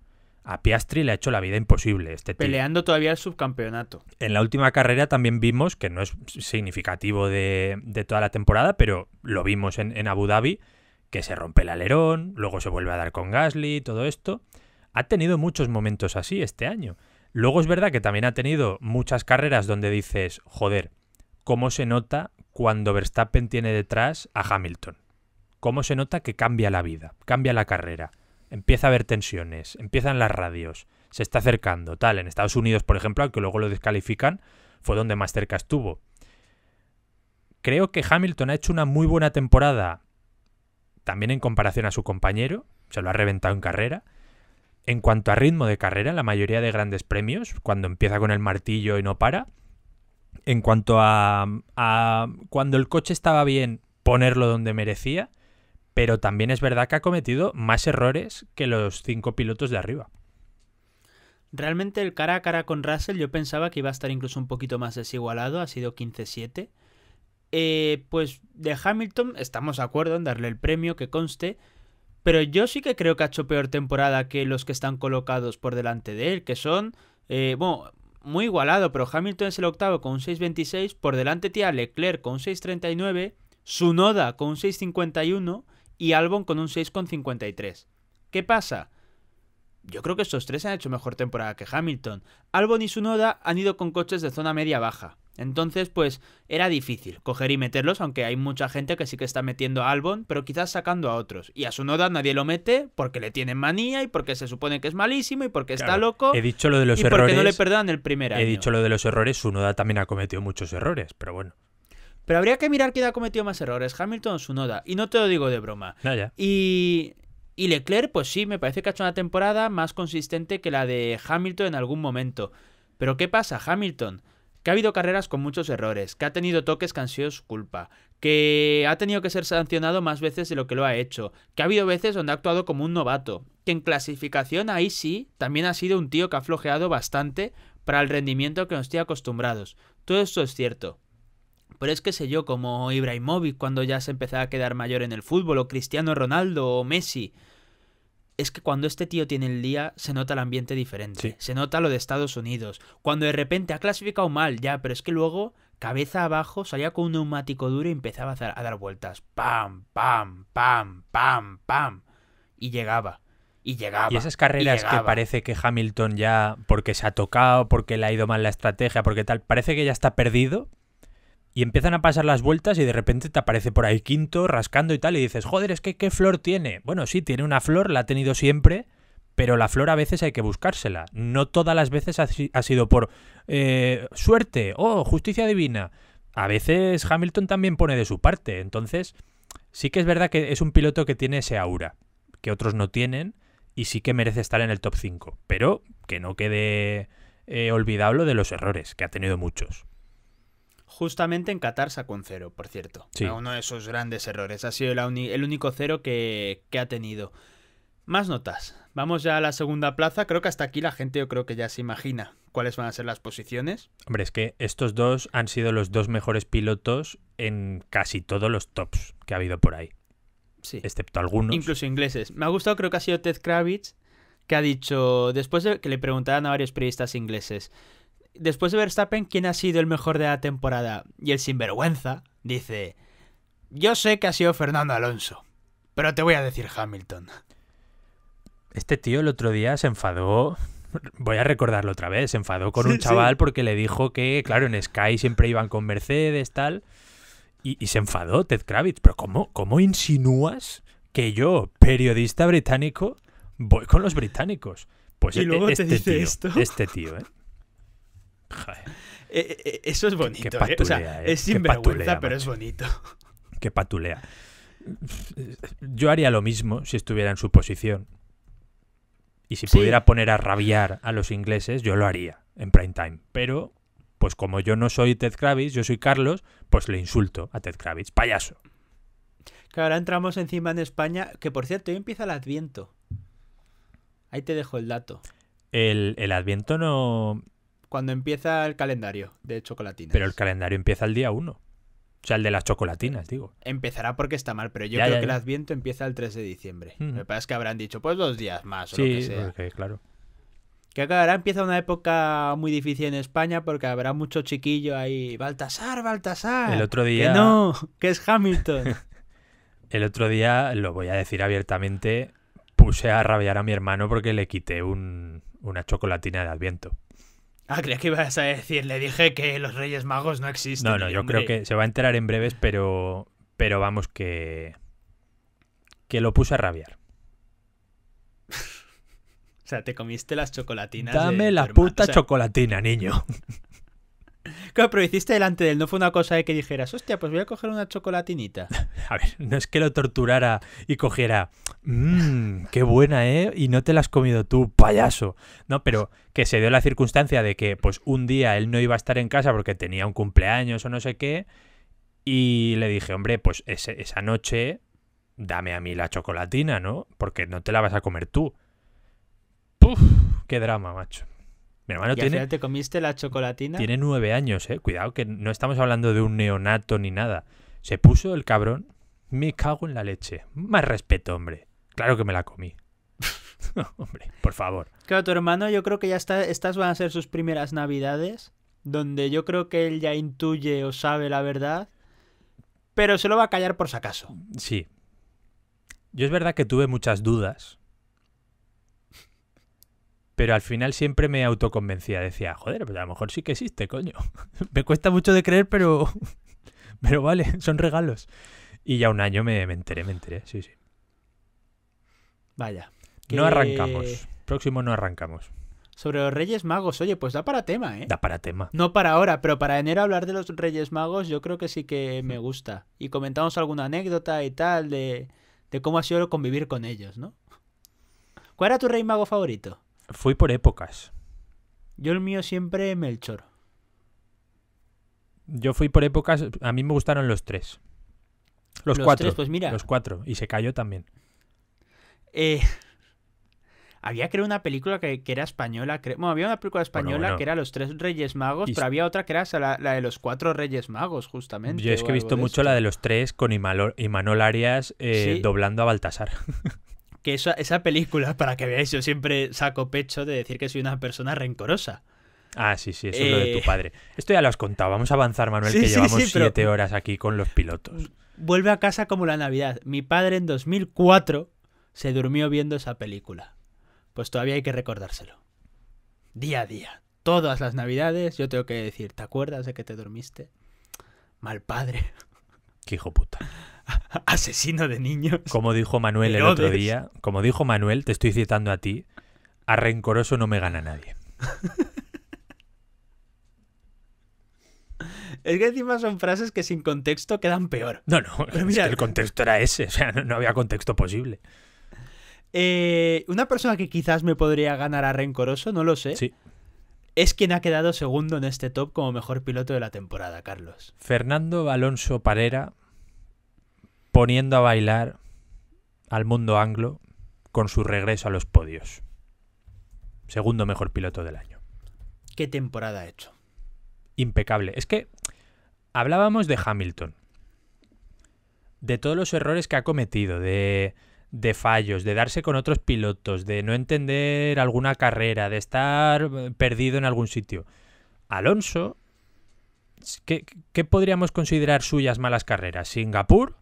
A Piastri le ha hecho la vida imposible este Peleando todavía el subcampeonato. En la última carrera también vimos, que no es significativo de, toda la temporada, pero lo vimos en, en Abu Dhabi, que se rompe el alerón, luego se vuelve a dar con Gasly, todo esto. Ha tenido muchos momentos así este año. Luego es verdad que también ha tenido muchas carreras donde dices, joder, ¿cómo se nota cuando Verstappen tiene detrás a Hamilton? ¿Cómo se nota que cambia la vida, cambia la carrera? empieza a haber tensiones, empiezan las radios, se está acercando, tal. En Estados Unidos, por ejemplo, aunque luego lo descalifican, fue donde más cerca estuvo. Creo que Hamilton ha hecho una muy buena temporada, también en comparación a su compañero, se lo ha reventado en carrera. En cuanto a ritmo de carrera, la mayoría de grandes premios, cuando empieza con el martillo y no para. En cuanto a cuando el coche estaba bien, ponerlo donde merecía pero también es verdad que ha cometido más errores que los cinco pilotos de arriba. Realmente el cara a cara con Russell yo pensaba que iba a estar incluso un poquito más desigualado, ha sido 15-7. Eh, pues de Hamilton estamos de acuerdo en darle el premio, que conste, pero yo sí que creo que ha hecho peor temporada que los que están colocados por delante de él, que son, eh, bueno, muy igualado, pero Hamilton es el octavo con un 6.26, por delante tía Leclerc con un 6.39, Sunoda con un 6.51 y Albon con un 6,53. ¿Qué pasa? Yo creo que estos tres han hecho mejor temporada que Hamilton. Albon y Sunoda han ido con coches de zona media baja. Entonces, pues era difícil coger y meterlos, aunque hay mucha gente que sí que está metiendo a Albon, pero quizás sacando a otros. Y a su nadie lo mete porque le tienen manía y porque se supone que es malísimo y porque está loco. He dicho lo de los errores. Porque no le perdonan el primer año. He dicho lo de los errores, su también ha cometido muchos errores, pero bueno. Pero habría que mirar quién ha cometido más errores, Hamilton o noda Y no te lo digo de broma. Ah, y, y Leclerc, pues sí, me parece que ha hecho una temporada más consistente que la de Hamilton en algún momento. Pero ¿qué pasa, Hamilton? Que ha habido carreras con muchos errores, que ha tenido toques que han sido su culpa, que ha tenido que ser sancionado más veces de lo que lo ha hecho, que ha habido veces donde ha actuado como un novato, que en clasificación ahí sí, también ha sido un tío que ha flojeado bastante para el rendimiento que nos tiene acostumbrados. Todo esto es cierto. Pero es que sé yo, como Ibrahimovic cuando ya se empezaba a quedar mayor en el fútbol, o Cristiano Ronaldo, o Messi. Es que cuando este tío tiene el día, se nota el ambiente diferente. Se nota lo de Estados Unidos. Cuando de repente ha clasificado mal, ya, pero es que luego, cabeza abajo, salía con un neumático duro y empezaba a dar, vueltas. Pam, pam, pam, pam, pam. Y llegaba y llegaba. Y esas carreras que parece que Hamilton ya, porque se ha tocado, porque le ha ido mal la estrategia, porque tal, parece que ya está perdido. Y empiezan a pasar las vueltas y de repente te aparece por ahí quinto rascando y tal y dices, joder, es que qué flor tiene. Bueno, sí, tiene una flor, la ha tenido siempre, pero la flor a veces hay que buscársela. No todas las veces ha, sido por eh, suerte o oh, justicia divina. A veces Hamilton también pone de su parte. Entonces, sí que es verdad que es un piloto que tiene ese aura, que otros no tienen y sí que merece estar en el top 5. Pero que no quede eh, olvidable de los errores, que ha tenido muchos. Justamente en Qatar sacó un cero, por cierto. Sí. Uno de esos grandes errores. Ha sido el único cero que, ha tenido. Más notas. Vamos ya a la segunda plaza. Creo que hasta aquí la gente yo creo que ya se imagina cuáles van a ser las posiciones. Hombre, es que estos dos han sido los dos mejores pilotos en casi todos los tops que ha habido por ahí. Sí. Excepto algunos. Incluso ingleses. Me ha gustado, creo que ha sido Ted Kravitz, que ha dicho, después de que le preguntaran a varios periodistas ingleses, después de Verstappen, ¿quién ha sido el mejor de la temporada? Y el sinvergüenza dice, yo sé que ha sido Fernando Alonso, pero te voy a decir Hamilton. Este tío el otro día se enfadó voy a recordarlo otra vez, se enfadó con un chaval porque le dijo que, claro, en Sky siempre iban con Mercedes, tal, y, se enfadó Ted Kravitz, pero ¿cómo, insinúas que yo, periodista británico, voy con los británicos? Pues e-, luego este, tío, este tío, ¿eh? Eh, eh, eh, eso es bonito. es pero es bonito. Qué patulea. Yo haría lo mismo si estuviera en su posición. Y si pudiera poner a rabiar a los ingleses, yo lo haría en prime time. Pero, pues como yo no soy Ted Kravitz, yo soy Carlos, pues le insulto a Ted Kravitz. Payaso. Que ahora entramos encima en España, que por cierto, hoy empieza el Adviento. Ahí te dejo el dato. El, el Adviento no cuando empieza el calendario de chocolatinas. Pero el calendario empieza el día 1. O sea, el de las chocolatinas, digo. Empezará porque está mal, pero yo creo que el Adviento empieza el 3 de diciembre. Me parece que habrán dicho, pues dos días más o sí, lo que sea. Porque, claro. Que acabará, empieza una época muy difícil en España porque habrá mucho chiquillo ahí. Baltasar, Baltasar. El otro día. no, que es Hamilton. el otro día, lo voy a decir abiertamente, puse a rabiar a mi hermano porque le quité un, una chocolatina de Adviento. Ah, creía que ibas a decir, le dije que los Reyes Magos no existen. No, no, yo creo que se va a enterar en breves, pero, pero vamos que... Que lo puse a rabiar. o sea, te comiste las chocolatinas. Dame la puta chocolatina, niño. Claro, pero hiciste delante de él, no fue una cosa de que dijeras, hostia, pues voy a coger una chocolatinita. A ver, no es que lo torturara y cogiera, mmm, qué buena, ¿eh? Y no te la has comido tú, payaso. No, pero que se dio la circunstancia de que, pues, un día él no iba a estar en casa porque tenía un cumpleaños o no sé qué, y le dije, hombre, pues esa noche dame a mí la chocolatina, ¿no? Porque no te la vas a comer tú. ¡Puf! ¡Qué drama, macho! Mi hermano te comiste la chocolatina. Tiene nueve años, eh. Cuidado, que no estamos hablando de un neonato ni nada. Se puso el cabrón. Me cago en la leche. Más respeto, hombre. Claro que me la comí. hombre, por favor. Claro, tu hermano, yo creo que ya está, estas van a ser sus primeras navidades. Donde yo creo que él ya intuye o sabe la verdad. Pero se lo va a callar por si acaso. Sí. Yo es verdad que tuve muchas dudas pero al final siempre me autoconvencía. Decía, joder, pero pues a lo mejor sí que existe, coño. me cuesta mucho de creer, pero, pero vale, son regalos. Y ya un año me, enteré, me enteré, sí, sí. Vaya. No arrancamos. Próximo no arrancamos. Sobre los Reyes Magos, oye, pues da para tema, ¿eh? Da para tema. No para ahora, pero para enero hablar de los Reyes Magos yo creo que sí que me gusta. Y comentamos alguna anécdota y tal de, de cómo ha sido convivir con ellos, ¿no? ¿Cuál era tu Rey Mago favorito? Fui por épocas. Yo el mío siempre Melchor. Yo fui por épocas. A mí me gustaron los tres. Los, cuatro. Pues mira. Los cuatro. Y se cayó también. Eh, había, creo, una película que, era española. había una película española que era Los Tres Reyes Magos, pero había otra que era la, de los Cuatro Reyes Magos, justamente. Yo es que he visto mucho la de los tres con Imanol, Arias eh, doblando a Baltasar. que esa, película, para que veáis, yo siempre saco pecho de decir que soy una persona rencorosa. Ah, sí, sí, eso es lo de tu eh, padre. Esto ya lo has contado. Vamos a avanzar, Manuel, que llevamos siete horas aquí con los pilotos. Vuelve a casa como la Navidad. Mi padre en 2004 se durmió viendo esa película. Pues todavía hay que recordárselo. Día a día. Todas las Navidades yo tengo que decir, ¿te acuerdas de que te dormiste? Mal padre. Qué hijo puta. asesino de niños. Como dijo Manuel el otro día, como dijo Manuel, te estoy citando a ti, a rencoroso no me gana nadie. Es que encima son frases que sin contexto quedan peor. No, no, es que el contexto era ese, o sea, no, había contexto posible. Eh, una persona que quizás me podría ganar a rencoroso, no lo sé. Sí. Es quien ha quedado segundo en este top como mejor piloto de la temporada, Carlos. Fernando Alonso Parera poniendo a bailar al mundo anglo con su regreso a los podios. Segundo mejor piloto del año. ¿Qué temporada ha hecho? Impecable. Es que hablábamos de Hamilton, de todos los errores que ha cometido, de, fallos, de darse con otros pilotos, de no entender alguna carrera, de estar perdido en algún sitio. Alonso, ¿qué, qué podríamos considerar suyas malas carreras? Singapur,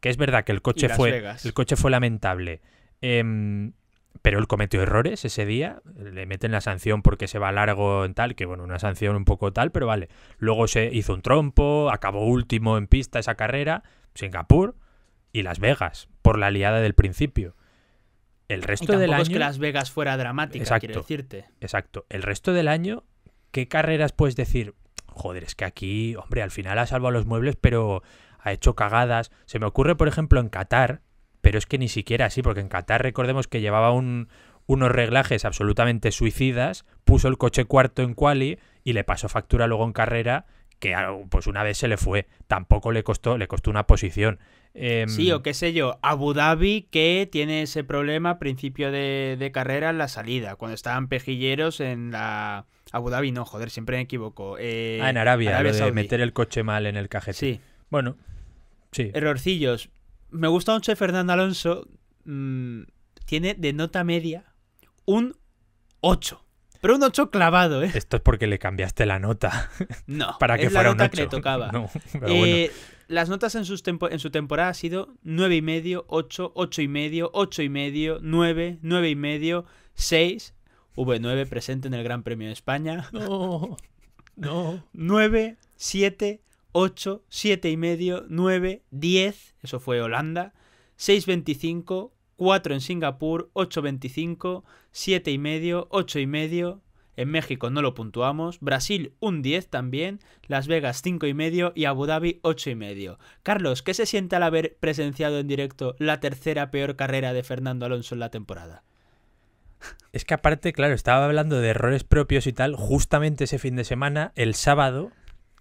que es verdad que el coche, fue, el coche fue lamentable. Em, pero él cometió errores ese día, le meten la sanción porque se va largo en tal, que bueno, una sanción un poco tal, pero vale. Luego se hizo un trompo, acabó último en pista esa carrera, Singapur y Las Vegas, por la liada del principio. El resto del año. Es que Las Vegas fuera dramática, exacto, quiero decirte. Exacto. El resto del año, ¿qué carreras puedes decir? Joder, es que aquí, hombre, al final ha salvado los muebles, pero ha hecho cagadas. Se me ocurre, por ejemplo, en Qatar, pero es que ni siquiera así, porque en Qatar recordemos que llevaba unos reglajes absolutamente suicidas, puso el coche cuarto en quali y le pasó factura luego en carrera que pues una vez se le fue, tampoco le costó, le costó una posición. Em, sí, o qué sé yo, Abu Dhabi que tiene ese problema principio de, carrera en la salida, cuando estaban pejilleros en la... Abu Dhabi no, joder, siempre me equivoco. Eh, ah, en Arabia, lo de meter el coche mal en el cajete. Sí. Bueno, Sí. Errorcillos. Me gusta mucho Fernando Alonso. Mm, tiene de nota media un 8. Pero un 8 clavado, ¿eh? Esto es porque le cambiaste la nota. No. para que es fuera la nota Que le tocaba. No, eh, Las notas en, en su temporada ha sido 9,5, 8, 8,5, 8,5, 9, 9,5, 6. V9 presente en el Gran Premio de España. No. No. 9, 7, 8, 7 y medio, 9, 10, eso fue Holanda, 6.25, 4 en Singapur, 8.25, 7 y medio, 8 y medio, en México no lo puntuamos, Brasil un 10 también, Las Vegas 5 y medio y Abu Dhabi 8 y medio. Carlos, ¿qué se siente al haber presenciado en directo la tercera peor carrera de Fernando Alonso en la temporada? Es que aparte, claro, estaba hablando de errores propios y tal, justamente ese fin de semana, el sábado,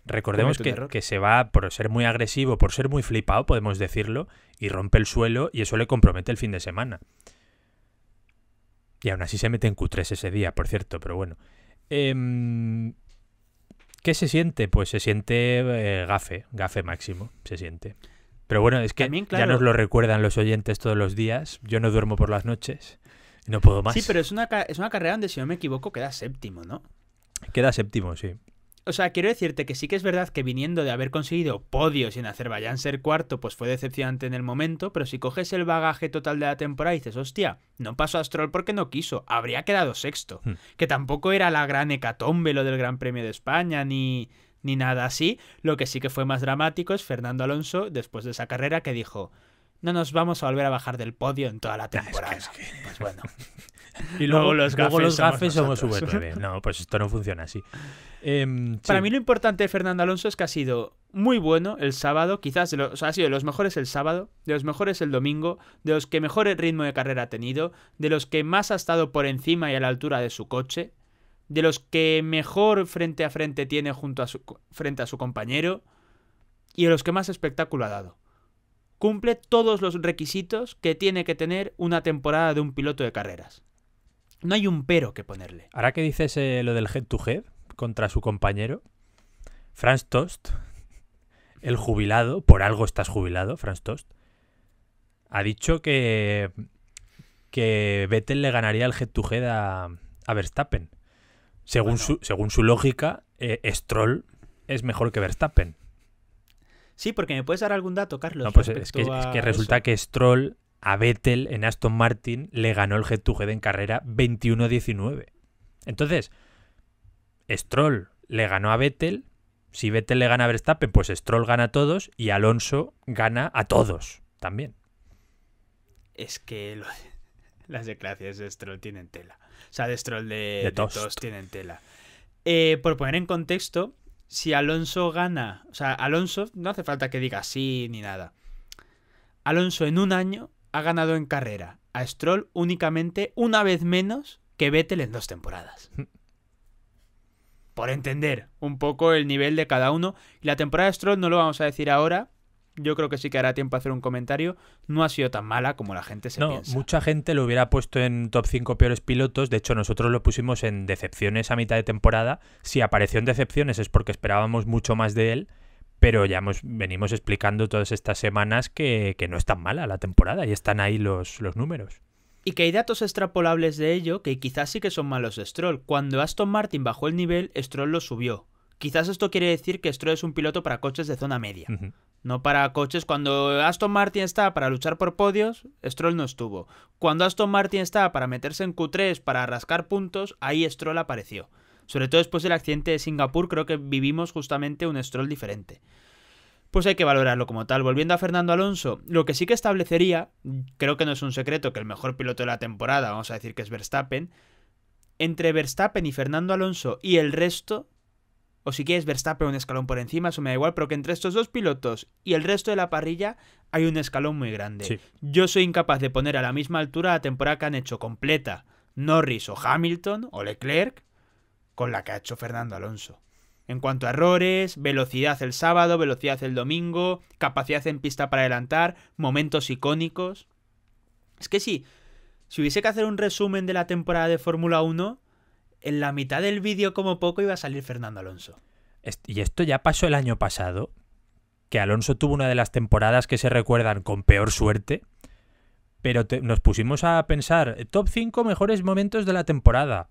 Recordemos que, que, se va por ser muy agresivo, por ser muy flipado, podemos decirlo, y rompe el suelo y eso le compromete el fin de semana. Y aún así se mete en Q3 ese día, por cierto, pero bueno. Em, ¿Qué se siente? Pues se siente eh, gafe, gafe máximo, se siente. Pero bueno, es que ya nos lo recuerdan los oyentes todos los días. Yo no duermo por las noches. No puedo más. Sí, pero es una, es una carrera donde, si no me equivoco, queda séptimo, ¿no? Queda séptimo, sí. O sea, quiero decirte que sí que es verdad que viniendo de haber conseguido podios y en Azerbaiyán ser cuarto, pues fue decepcionante en el momento, pero si coges el bagaje total de la temporada y dices, hostia, no pasó a porque no quiso, habría quedado sexto. Hmm. Que tampoco era la gran hecatombe lo del Gran Premio de España, ni, ni nada así. Lo que sí que fue más dramático es Fernando Alonso, después de esa carrera, que dijo, no nos vamos a volver a bajar del podio en toda la temporada. Pues bueno. y luego, los gafes, somos, No, pues esto no funciona así. Em, Para mí lo importante de Fernando Alonso es que ha sido muy bueno el sábado, quizás ha sido de los mejores el sábado, de los mejores el domingo, de los que mejor el ritmo de carrera ha tenido, de los que más ha estado por encima y a la altura de su coche, de los que mejor frente a frente tiene junto a su, frente a su compañero y de los que más espectáculo ha dado cumple todos los requisitos que tiene que tener una temporada de un piloto de carreras. No hay un pero que ponerle. Ahora que dices eh, lo del head to head contra su compañero, Franz Tost, el jubilado, por algo estás jubilado, Franz Tost, ha dicho que, que Vettel le ganaría el head to head a, Verstappen. Según, su, según su lógica, eh, Stroll es mejor que Verstappen. Sí, porque me puedes dar algún dato, Carlos. Pues, es que, resulta que Stroll a Vettel en Aston Martin le ganó el head 2 head en carrera 21-19. Entonces, Stroll le ganó a Vettel. Si Vettel le gana a Verstappen, pues Stroll gana a todos y Alonso gana a todos también. Es que las declaraciones de Stroll tienen tela. O sea, de Stroll de, todos tienen tela. Eh, por poner en contexto, si Alonso gana, o sea, Alonso no hace falta que diga sí ni nada. Alonso en un año ha ganado en carrera a Stroll únicamente una vez menos que Vettel en dos temporadas. Mm. Por entender un poco el nivel de cada uno. Y la temporada de Stroll no lo vamos a decir ahora, yo creo que sí que hará tiempo de hacer un comentario, no ha sido tan mala como la gente se piensa. Mucha gente lo hubiera puesto en top 5 peores pilotos, de hecho nosotros lo pusimos en decepciones a mitad de temporada, si apareció en decepciones es porque esperábamos mucho más de él, pero ya hemos, venimos explicando todas estas semanas que, no es tan mala la temporada y están ahí los, los números. Y que hay datos extrapolables de ello que quizás sí que son malos de Stroll. Cuando Aston Martin bajó el nivel, Stroll lo subió. Quizás esto quiere decir que Stroll es un piloto para coches de zona media. No para coches. Cuando Aston Martin está para luchar por podios, Stroll no estuvo. Cuando Aston Martin está para meterse en Q3, para rascar puntos, ahí Stroll apareció. Sobre todo después del accidente de Singapur, creo que vivimos justamente un Stroll diferente. Pues hay que valorarlo como tal. Volviendo a Fernando Alonso, lo que sí que establecería, creo que no es un secreto que el mejor piloto de la temporada, vamos a decir que es Verstappen, entre Verstappen y Fernando Alonso y el resto o si quieres Verstappen un escalón por encima, eso me da igual, pero que entre estos dos pilotos y el resto de la parrilla hay un escalón muy grande. Yo soy incapaz de poner a la misma altura la temporada que han hecho completa Norris o Hamilton o Leclerc con la que ha hecho Fernando Alonso. En cuanto a errores, velocidad el sábado, velocidad el domingo, capacidad en pista para adelantar, momentos icónicos. Es que sí, si hubiese que hacer un resumen de la temporada de Fórmula 1, en la mitad del vídeo como poco iba a salir Fernando Alonso. Y esto ya pasó el año pasado, que Alonso tuvo una de las temporadas que se recuerdan con peor suerte, pero nos pusimos a pensar top 5 mejores momentos de la temporada.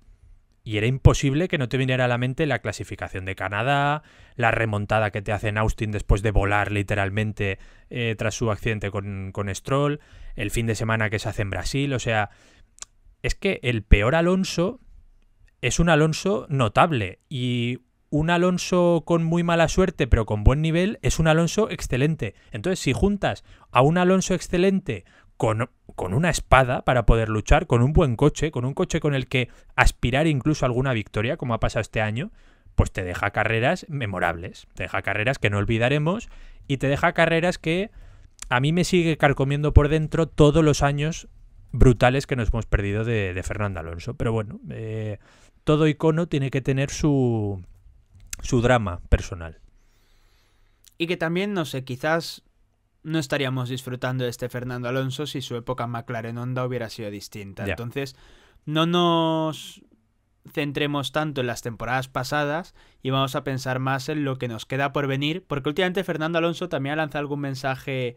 Y era imposible que no te viniera a la mente la clasificación de Canadá, la remontada que te hace en Austin después de volar literalmente eh, tras su accidente con, con Stroll, el fin de semana que se hace en Brasil. O sea, es que el peor Alonso es un Alonso notable y un Alonso con muy mala suerte pero con buen nivel es un Alonso excelente. Entonces, si juntas a un Alonso excelente con, una espada para poder luchar, con un buen coche, con un coche con el que aspirar incluso a alguna victoria, como ha pasado este año, pues te deja carreras memorables, te deja carreras que no olvidaremos y te deja carreras que a mí me sigue carcomiendo por dentro todos los años brutales que nos hemos perdido de, Fernando Alonso. Pero bueno... Eh, todo icono tiene que tener su, su drama personal. Y que también, no sé, quizás no estaríamos disfrutando de este Fernando Alonso si su época McLaren Honda hubiera sido distinta. Entonces, no nos centremos tanto en las temporadas pasadas y vamos a pensar más en lo que nos queda por venir, porque últimamente Fernando Alonso también ha lanzado algún mensaje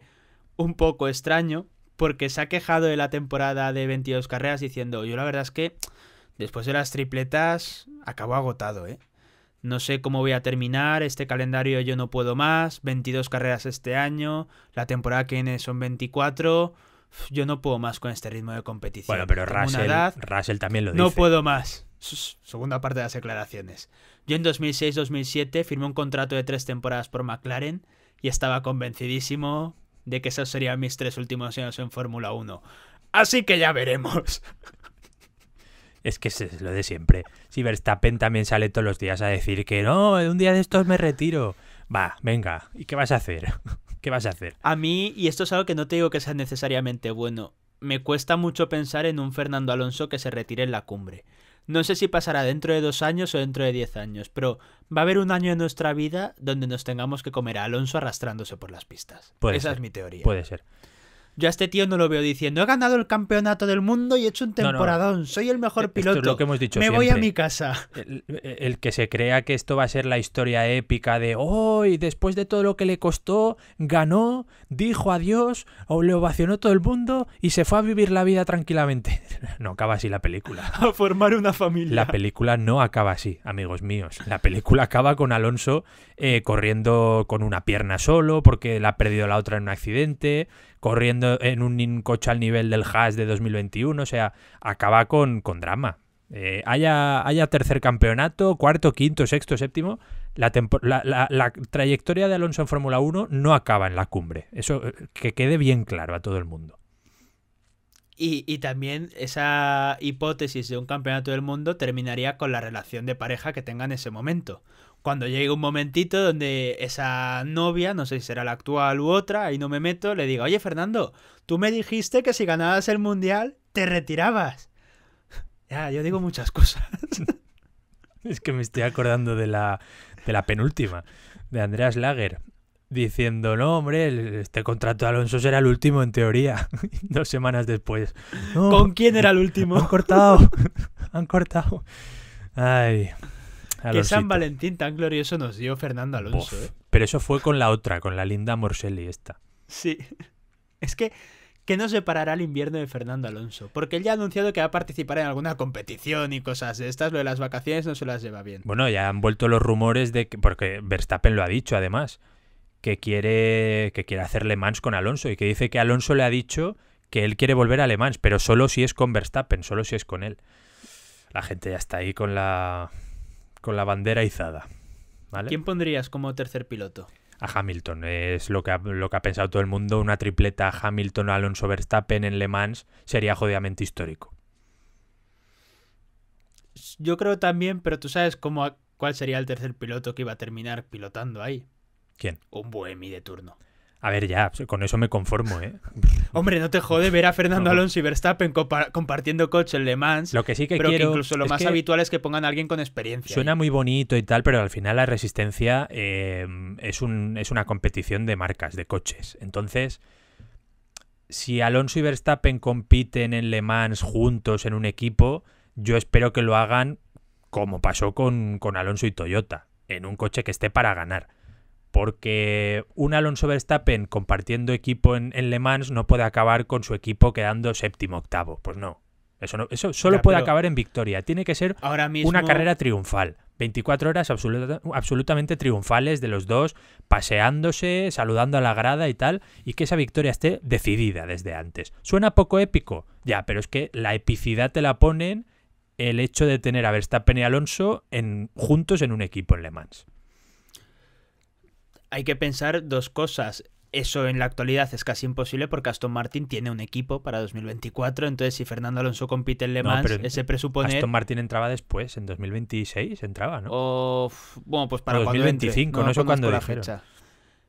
un poco extraño, porque se ha quejado de la temporada de 22 carreras diciendo, yo la verdad es que después de las tripletas, acabo agotado, ¿eh? No sé cómo voy a terminar, este calendario yo no puedo más, 22 carreras este año, la temporada que viene son 24, yo no puedo más con este ritmo de competición. Bueno, pero Russell, Russell, también lo dice. No puedo más. Segunda parte de las declaraciones. Yo en 2006-2007 firmé un contrato de tres temporadas por McLaren y estaba convencidísimo de que esos serían mis tres últimos años en Fórmula 1. Así que ya veremos. Es que es lo de siempre. Si Verstappen también sale todos los días a decir que no, un día de estos me retiro. Va, venga, ¿y qué vas a hacer? ¿Qué vas a hacer? A mí, y esto es algo que no te digo que sea necesariamente bueno, me cuesta mucho pensar en un Fernando Alonso que se retire en la cumbre. No sé si pasará dentro de dos años o dentro de diez años, pero va a haber un año en nuestra vida donde nos tengamos que comer a Alonso arrastrándose por las pistas. Esa es mi teoría. Puede ser. Yo a este tío no lo veo diciendo, he ganado el campeonato del mundo y he hecho un temporadón, soy el mejor piloto. lo que hemos dicho Me voy a mi casa. El, que se crea que esto va a ser la historia épica de hoy, oh, después de todo lo que le costó, ganó, dijo adiós, o le ovacionó todo el mundo y se fue a vivir la vida tranquilamente. No acaba así la película. A formar una familia. La película no acaba así, amigos míos. La película acaba con Alonso eh, corriendo con una pierna solo porque la ha perdido la otra en un accidente corriendo en un coche al nivel del Haas de 2021, o sea, acaba con, con drama. Eh, haya, haya, tercer campeonato, cuarto, quinto, sexto, séptimo, la, trayectoria de Alonso en Fórmula 1 no acaba en la cumbre. Eso eh, que quede bien claro a todo el mundo. Y, y, también esa hipótesis de un campeonato del mundo terminaría con la relación de pareja que tengan en ese momento. Cuando llegue un momentito donde esa novia, no sé si será la actual u otra, ahí no me meto, le digo oye Fernando, tú me dijiste que si ganabas el Mundial te retirabas. Ya, yo digo muchas cosas. es que me estoy acordando de la, de la penúltima, de Andreas Lager, diciendo, no, hombre, este contrato de Alonso será el último en teoría. Dos semanas después. ¿Con quién era el último? Han cortado. han cortado. Ay, que San Valentín tan glorioso nos dio Fernando Alonso. ¿eh? Pero eso fue con la otra, con la linda Morselli esta. Sí. Es que, no se parará el invierno de Fernando Alonso? Porque él ya ha anunciado que va a participar en alguna competición y cosas de estas. Lo de las vacaciones no se las lleva bien. Bueno, ya han vuelto los rumores de que... Porque Verstappen lo ha dicho, además. Que quiere, que quiere hacer Le Mans con Alonso. Y que dice que Alonso le ha dicho que él quiere volver a Le Mans. Pero solo si es con Verstappen, solo si es con él. La gente ya está ahí con la con la bandera izada. ¿vale? ¿Quién pondrías como tercer piloto? A Hamilton, es lo que, ha, pensado todo el mundo. Una tripleta Hamilton-Alonso Verstappen en Le Mans sería jodidamente histórico. Yo creo también, pero tú sabes cómo, cuál sería el tercer piloto que iba a terminar pilotando ahí. ¿Quién? Un Bohemi de turno. A ver, ya, pues, con eso me conformo, ¿eh? Hombre, no te jode ver a Fernando Alonso y Verstappen compartiendo coche en Le Mans. Lo que sí que pero que incluso lo más habitual es que pongan a alguien con experiencia. Suena muy bonito y tal, pero al final la resistencia eh, es, una competición de marcas, de coches. Entonces, si Alonso y Verstappen compiten en Le Mans juntos en un equipo, yo espero que lo hagan como pasó con Alonso y Toyota, en un coche que esté para ganar porque un Alonso Verstappen compartiendo equipo en, Le Mans no puede acabar con su equipo quedando séptimo octavo. Pues no. Eso, eso solo puede acabar en victoria. Tiene que ser una carrera triunfal. 24 horas absolutamente triunfales de los dos, paseándose, saludando a la grada y tal, y que esa victoria esté decidida desde antes. Suena poco épico, ya, pero es que la epicidad te la ponen el hecho de tener a Verstappen y Alonso juntos en un equipo en Le Mans hay que pensar dos cosas. Eso en la actualidad es casi imposible porque Aston Martin tiene un equipo para 2024. Entonces, si Fernando Alonso compite en Le Mans, ese presupone. Aston Martin entraba después, en 2026 entraba, ¿no? O, bueno, pues para 2025, no, sé cuándo la Fecha.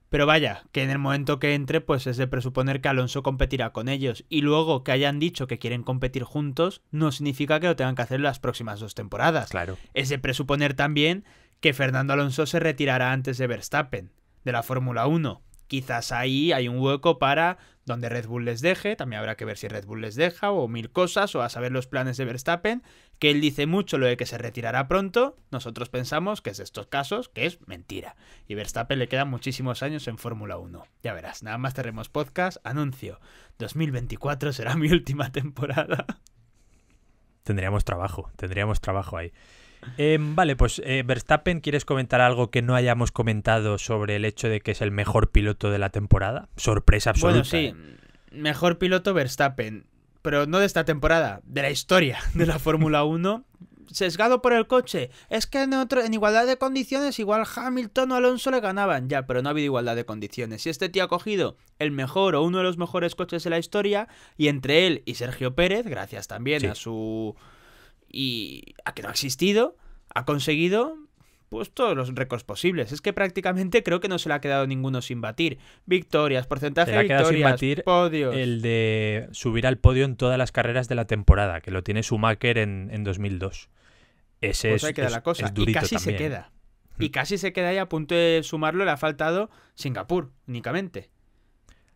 Pero vaya, que en el momento que entre, pues es de presuponer que Alonso competirá con ellos. Y luego que hayan dicho que quieren competir juntos, no significa que lo tengan que hacer las próximas dos temporadas. Claro. Es de presuponer también que Fernando Alonso se retirará antes de Verstappen de la Fórmula 1. Quizás ahí hay un hueco para donde Red Bull les deje, también habrá que ver si Red Bull les deja o mil cosas, o a saber los planes de Verstappen, que él dice mucho lo de que se retirará pronto, nosotros pensamos que es de estos casos que es mentira. Y Verstappen le quedan muchísimos años en Fórmula 1. Ya verás, nada más tenemos podcast, anuncio, 2024 será mi última temporada. Tendríamos trabajo, tendríamos trabajo ahí. Em, vale, pues eh, Verstappen, ¿quieres comentar algo que no hayamos comentado sobre el hecho de que es el mejor piloto de la temporada? Sorpresa absoluta. Bueno, sí, ¿eh? mejor piloto Verstappen, pero no de esta temporada, de la historia de la Fórmula 1. Sesgado por el coche. Es que en, en igualdad de condiciones, igual Hamilton o Alonso le ganaban. Ya, pero no ha habido igualdad de condiciones. Y este tío ha cogido el mejor o uno de los mejores coches de la historia, y entre él y Sergio Pérez, gracias también a su y a que no ha existido, ha conseguido pues todos los récords posibles. Es que prácticamente creo que no se le ha quedado ninguno sin batir. Victorias, porcentaje ha quedado sin batir El de subir al podio en todas las carreras de la temporada, que lo tiene Schumacher en, en 2002. Ese pues es, ahí queda la cosa. y casi se queda. Mm. Y casi se queda y a punto de sumarlo, le ha faltado Singapur únicamente.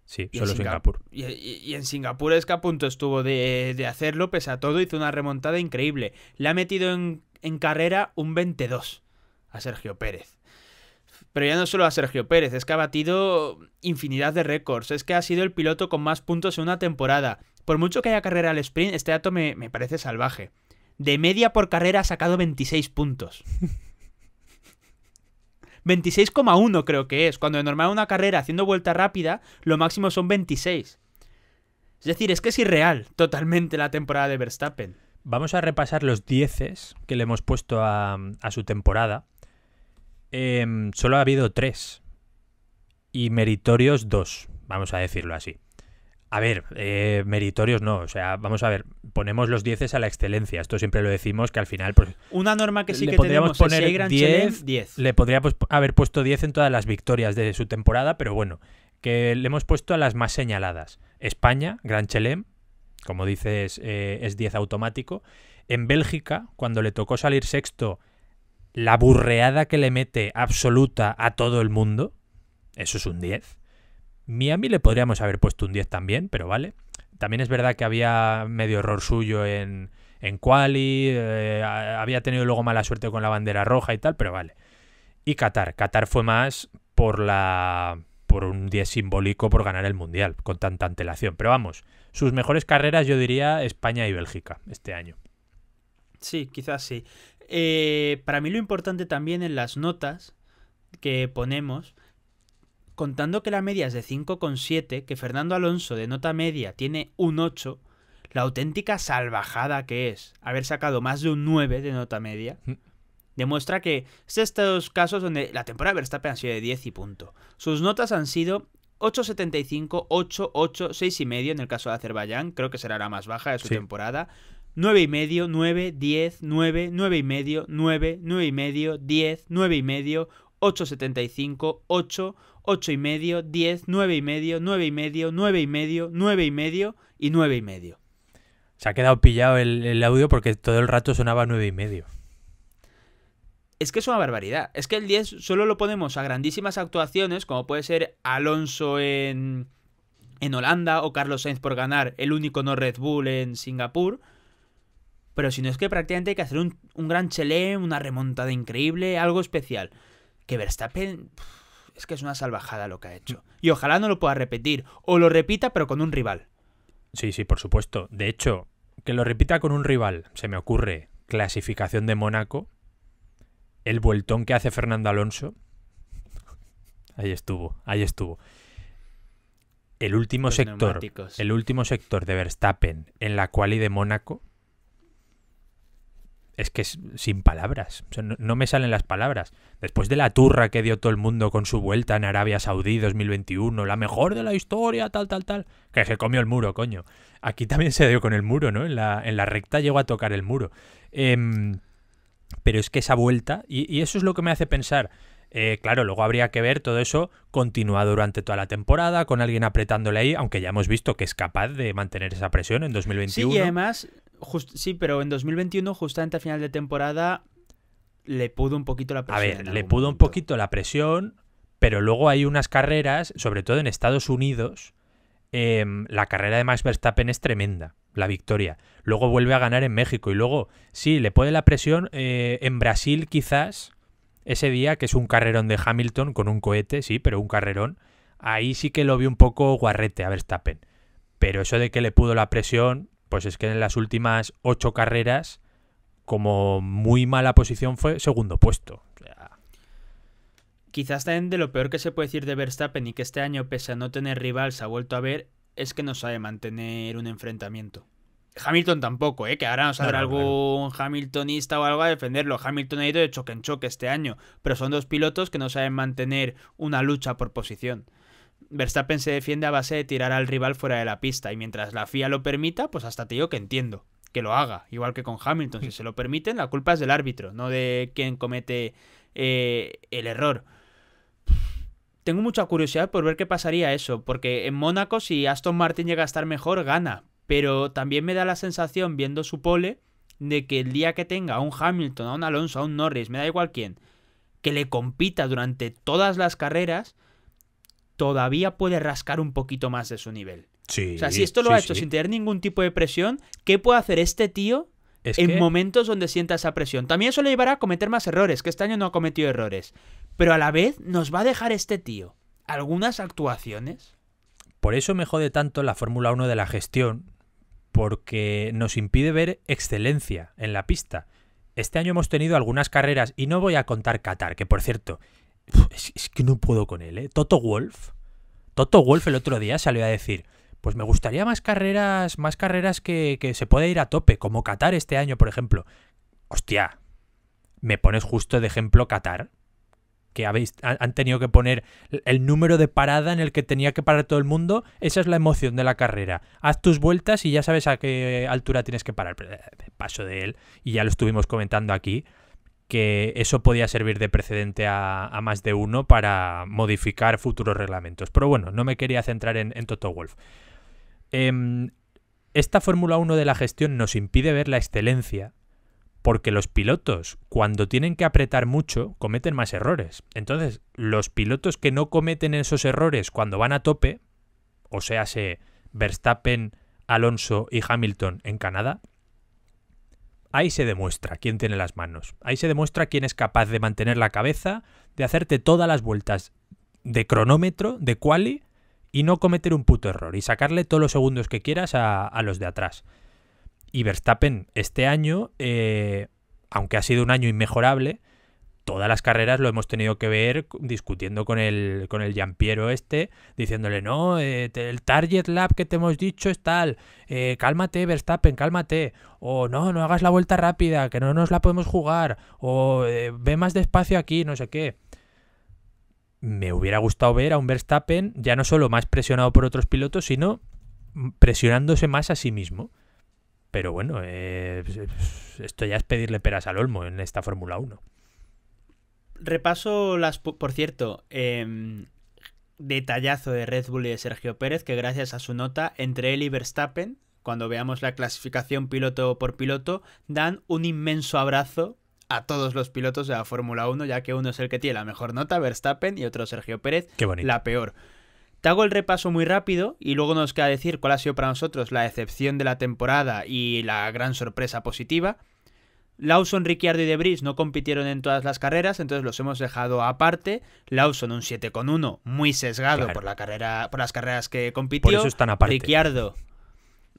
Sí, solo en Singapur. Y, en Singapur es que a punto estuvo de, hacerlo, pese a todo, hizo una remontada increíble. Le ha metido en, carrera un 22 a Sergio Pérez. Pero ya no solo a Sergio Pérez, es que ha batido infinidad de récords, es que ha sido el piloto con más puntos en una temporada. Por mucho que haya carrera al sprint, este dato me, me parece salvaje. De media por carrera ha sacado 26 puntos. 26,1 creo que es, cuando de normal una carrera haciendo vuelta rápida, lo máximo son 26. Es decir, es que es irreal totalmente la temporada de Verstappen. Vamos a repasar los dieces que le hemos puesto a, su temporada. Em, solo ha habido tres y meritorios dos, vamos a decirlo así. A ver, eh, meritorios no. O sea, vamos a ver, ponemos los 10 a la excelencia. Esto siempre lo decimos que al final. Pues, Una norma que sí que podríamos poner 10, 10. Le podría pues, haber puesto 10 en todas las victorias de su temporada, pero bueno, que le hemos puesto a las más señaladas. España, Gran Chelem, como dices, eh, es 10 automático. En Bélgica, cuando le tocó salir sexto, la burreada que le mete absoluta a todo el mundo, eso es un 10. Miami le podríamos haber puesto un 10 también, pero vale. También es verdad que había medio error suyo en, en Quali, eh, había tenido luego mala suerte con la bandera roja y tal, pero vale. Y Qatar. Qatar fue más por la por un 10 simbólico por ganar el Mundial, con tanta antelación. Pero vamos, sus mejores carreras yo diría España y Bélgica este año. Sí, quizás sí. Eh, para mí lo importante también en las notas que ponemos contando que la media es de 5,7, que Fernando Alonso de nota media tiene un 8, la auténtica salvajada que es haber sacado más de un 9 de nota media, mm. demuestra que es estos casos donde la temporada de Verstappen ha sido de 10 y punto. Sus notas han sido 8,75, 8, 8, 6,5 en el caso de Azerbaiyán, creo que será la más baja de su temporada. 9,5, 9, 10, 9, 9,5, 9, 9,5, 10, 9,5, 8,75, 8 8 y medio, 10, 9 y medio, 9 y medio, 9 y medio, 9 y medio y 9 y medio. Se ha quedado pillado el, audio porque todo el rato sonaba 9 y medio. Es que es una barbaridad. Es que el 10 solo lo ponemos a grandísimas actuaciones, como puede ser Alonso en, en Holanda o Carlos Sainz por ganar el único no Red Bull en Singapur. Pero si no es que prácticamente hay que hacer un, un gran chelé, una remontada increíble, algo especial. Que Verstappen es que es una salvajada lo que ha hecho. Y ojalá no lo pueda repetir, o lo repita pero con un rival. Sí, sí, por supuesto. De hecho, que lo repita con un rival, se me ocurre, clasificación de Mónaco, el vueltón que hace Fernando Alonso. Ahí estuvo, ahí estuvo. El último sector, el último sector de Verstappen en la quali de Mónaco es que es sin palabras. no, me salen las palabras. Después de la turra que dio todo el mundo con su vuelta en Arabia Saudí 2021, la mejor de la historia, tal, tal, tal. Que se comió el muro, coño. Aquí también se dio con el muro, ¿no? En la, en la recta llegó a tocar el muro. Em, pero es que esa vuelta, y, eso es lo que me hace pensar. Eh, claro, luego habría que ver todo eso continuado durante toda la temporada, con alguien apretándole ahí, aunque ya hemos visto que es capaz de mantener esa presión en 2021. Sí, y además sí, pero en 2021, justamente a final de temporada, le pudo un poquito la presión. A ver, le pudo un poquito la presión, pero luego hay unas carreras, sobre todo en Estados Unidos, em, la carrera de Max Verstappen es tremenda, la victoria. Luego vuelve a ganar en México y luego, sí, le puede la presión eh, en Brasil quizás, ese día que es un carrerón de Hamilton con un cohete, sí, pero un carrerón. Ahí sí que lo vi un poco guarrete a Verstappen. Pero eso de que le pudo la presión, pues es que en las últimas ocho carreras, como muy mala posición, fue segundo puesto. Quizás también de lo peor que se puede decir de Verstappen y que este año, pese a no tener rival, se ha vuelto a ver, es que no sabe mantener un enfrentamiento. Hamilton tampoco, ¿eh? que ahora nos no, sabrá algún Hamiltonista o algo a defenderlo. Hamilton ha ido de choque en choque este año, pero son dos pilotos que no saben mantener una lucha por posición. Verstappen se defiende a base de tirar al rival fuera de la pista y mientras la FIA lo permita, pues hasta te que entiendo que lo haga, igual que con Hamilton, si mm. se lo permiten, la culpa es del árbitro, no de quien comete eh, el error. Tengo mucha curiosidad por ver qué pasaría eso, porque en Mónaco si Aston Martin llega a estar mejor, gana, pero también me da la sensación, viendo su pole, de que el día que tenga a un Hamilton, a un Alonso, a un Norris, me da igual quién, que le compita durante todas las carreras, todavía puede rascar un poquito más de su nivel. Sí, o sea, si esto lo ha hecho sin tener ningún tipo de presión, ¿qué puede hacer este tío en momentos donde sienta esa presión? También eso le llevará a cometer más errores, que este año no ha cometido errores. Pero a la vez nos va a dejar este tío algunas actuaciones. Por eso me jode tanto la Fórmula 1 de la gestión, porque nos impide ver excelencia en la pista. Este año hemos tenido algunas carreras, y no voy a contar Qatar, que por cierto, es, que no puedo con él, ¿eh? Toto Wolf. Toto Wolf el otro día salió a decir. Pues me gustaría más carreras, más carreras que, que se pueda ir a tope, como Qatar este año, por ejemplo. Hostia, me pones justo de ejemplo Qatar, que habéis, han tenido que poner el número de parada en el que tenía que parar todo el mundo, esa es la emoción de la carrera. Haz tus vueltas y ya sabes a qué altura tienes que parar. Eh, paso de él y ya lo estuvimos comentando aquí que eso podía servir de precedente a, más de uno para modificar futuros reglamentos. Pero bueno, no me quería centrar en, Toto Wolf. Em, esta Fórmula 1 de la gestión nos impide ver la excelencia porque los pilotos, cuando tienen que apretar mucho, cometen más errores. Entonces, los pilotos que no cometen esos errores cuando van a tope, o sea, se Verstappen, Alonso y Hamilton en Canadá, Ahí se demuestra quién tiene las manos. Ahí se demuestra quién es capaz de mantener la cabeza, de hacerte todas las vueltas de cronómetro, de quali, y no cometer un puto error y sacarle todos los segundos que quieras a, los de atrás. Y Verstappen este año, eh, aunque ha sido un año inmejorable, todas las carreras lo hemos tenido que ver discutiendo con el, con el Jampiero este, diciéndole, no, eh, el target lab que te hemos dicho es tal, eh, cálmate Verstappen, cálmate, o no, no hagas la vuelta rápida, que no nos la podemos jugar, o eh, ve más despacio aquí, no sé qué. Me hubiera gustado ver a un Verstappen ya no solo más presionado por otros pilotos, sino presionándose más a sí mismo. Pero bueno, pues, esto ya es pedirle peras al olmo en esta Fórmula 1 repaso las. Por cierto, em, detallazo de Red Bull y de Sergio Pérez, que gracias a su nota, entre él y Verstappen, cuando veamos la clasificación piloto por piloto, dan un inmenso abrazo a todos los pilotos de la Fórmula 1, ya que uno es el que tiene la mejor nota, Verstappen, y otro Sergio Pérez, la peor. Te hago el repaso muy rápido y luego nos queda decir cuál ha sido para nosotros la excepción de la temporada y la gran sorpresa positiva. Lawson, Ricciardo y Debris no compitieron en todas las carreras, entonces los hemos dejado aparte. Lawson un 7,1, muy sesgado por, la carrera, por las carreras que compitió. Por eso están aparte. Ricciardo,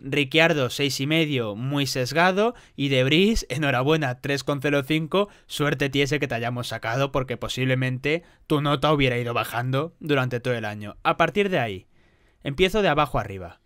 Ricciardo 6,5, muy sesgado. Y Debris, enhorabuena, 3,05. Suerte tiese que te hayamos sacado porque posiblemente tu nota hubiera ido bajando durante todo el año. A partir de ahí, empiezo de abajo arriba.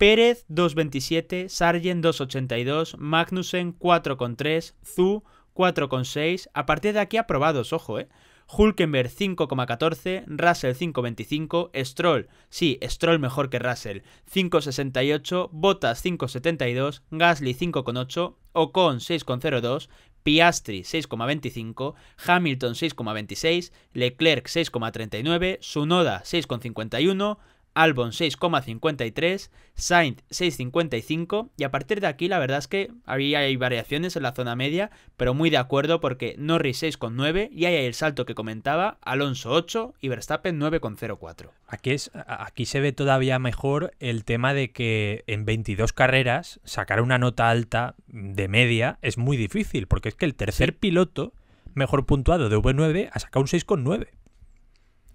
Pérez 2.27, Sargen, 2.82, Magnussen 4.3, Zu 4.6, a partir de aquí aprobados, ojo, ¿eh? Hulkenberg 5,14, Russell 5,25, Stroll, sí, Stroll mejor que Russell, 5,68, Bottas 5,72, Gasly 5,8, Ocon 6,02, Piastri 6,25, Hamilton 6,26, Leclerc 6,39, Sunoda 6,51, Albon 6,53, Sainz 6,55 y a partir de aquí la verdad es que había hay variaciones en la zona media, pero muy de acuerdo porque Norris 6,9 y ahí hay el salto que comentaba, Alonso 8 y Verstappen 9,04. Aquí, es, aquí se ve todavía mejor el tema de que en 22 carreras sacar una nota alta de media es muy difícil porque es que el tercer piloto mejor puntuado de V9 ha sacado un 6,9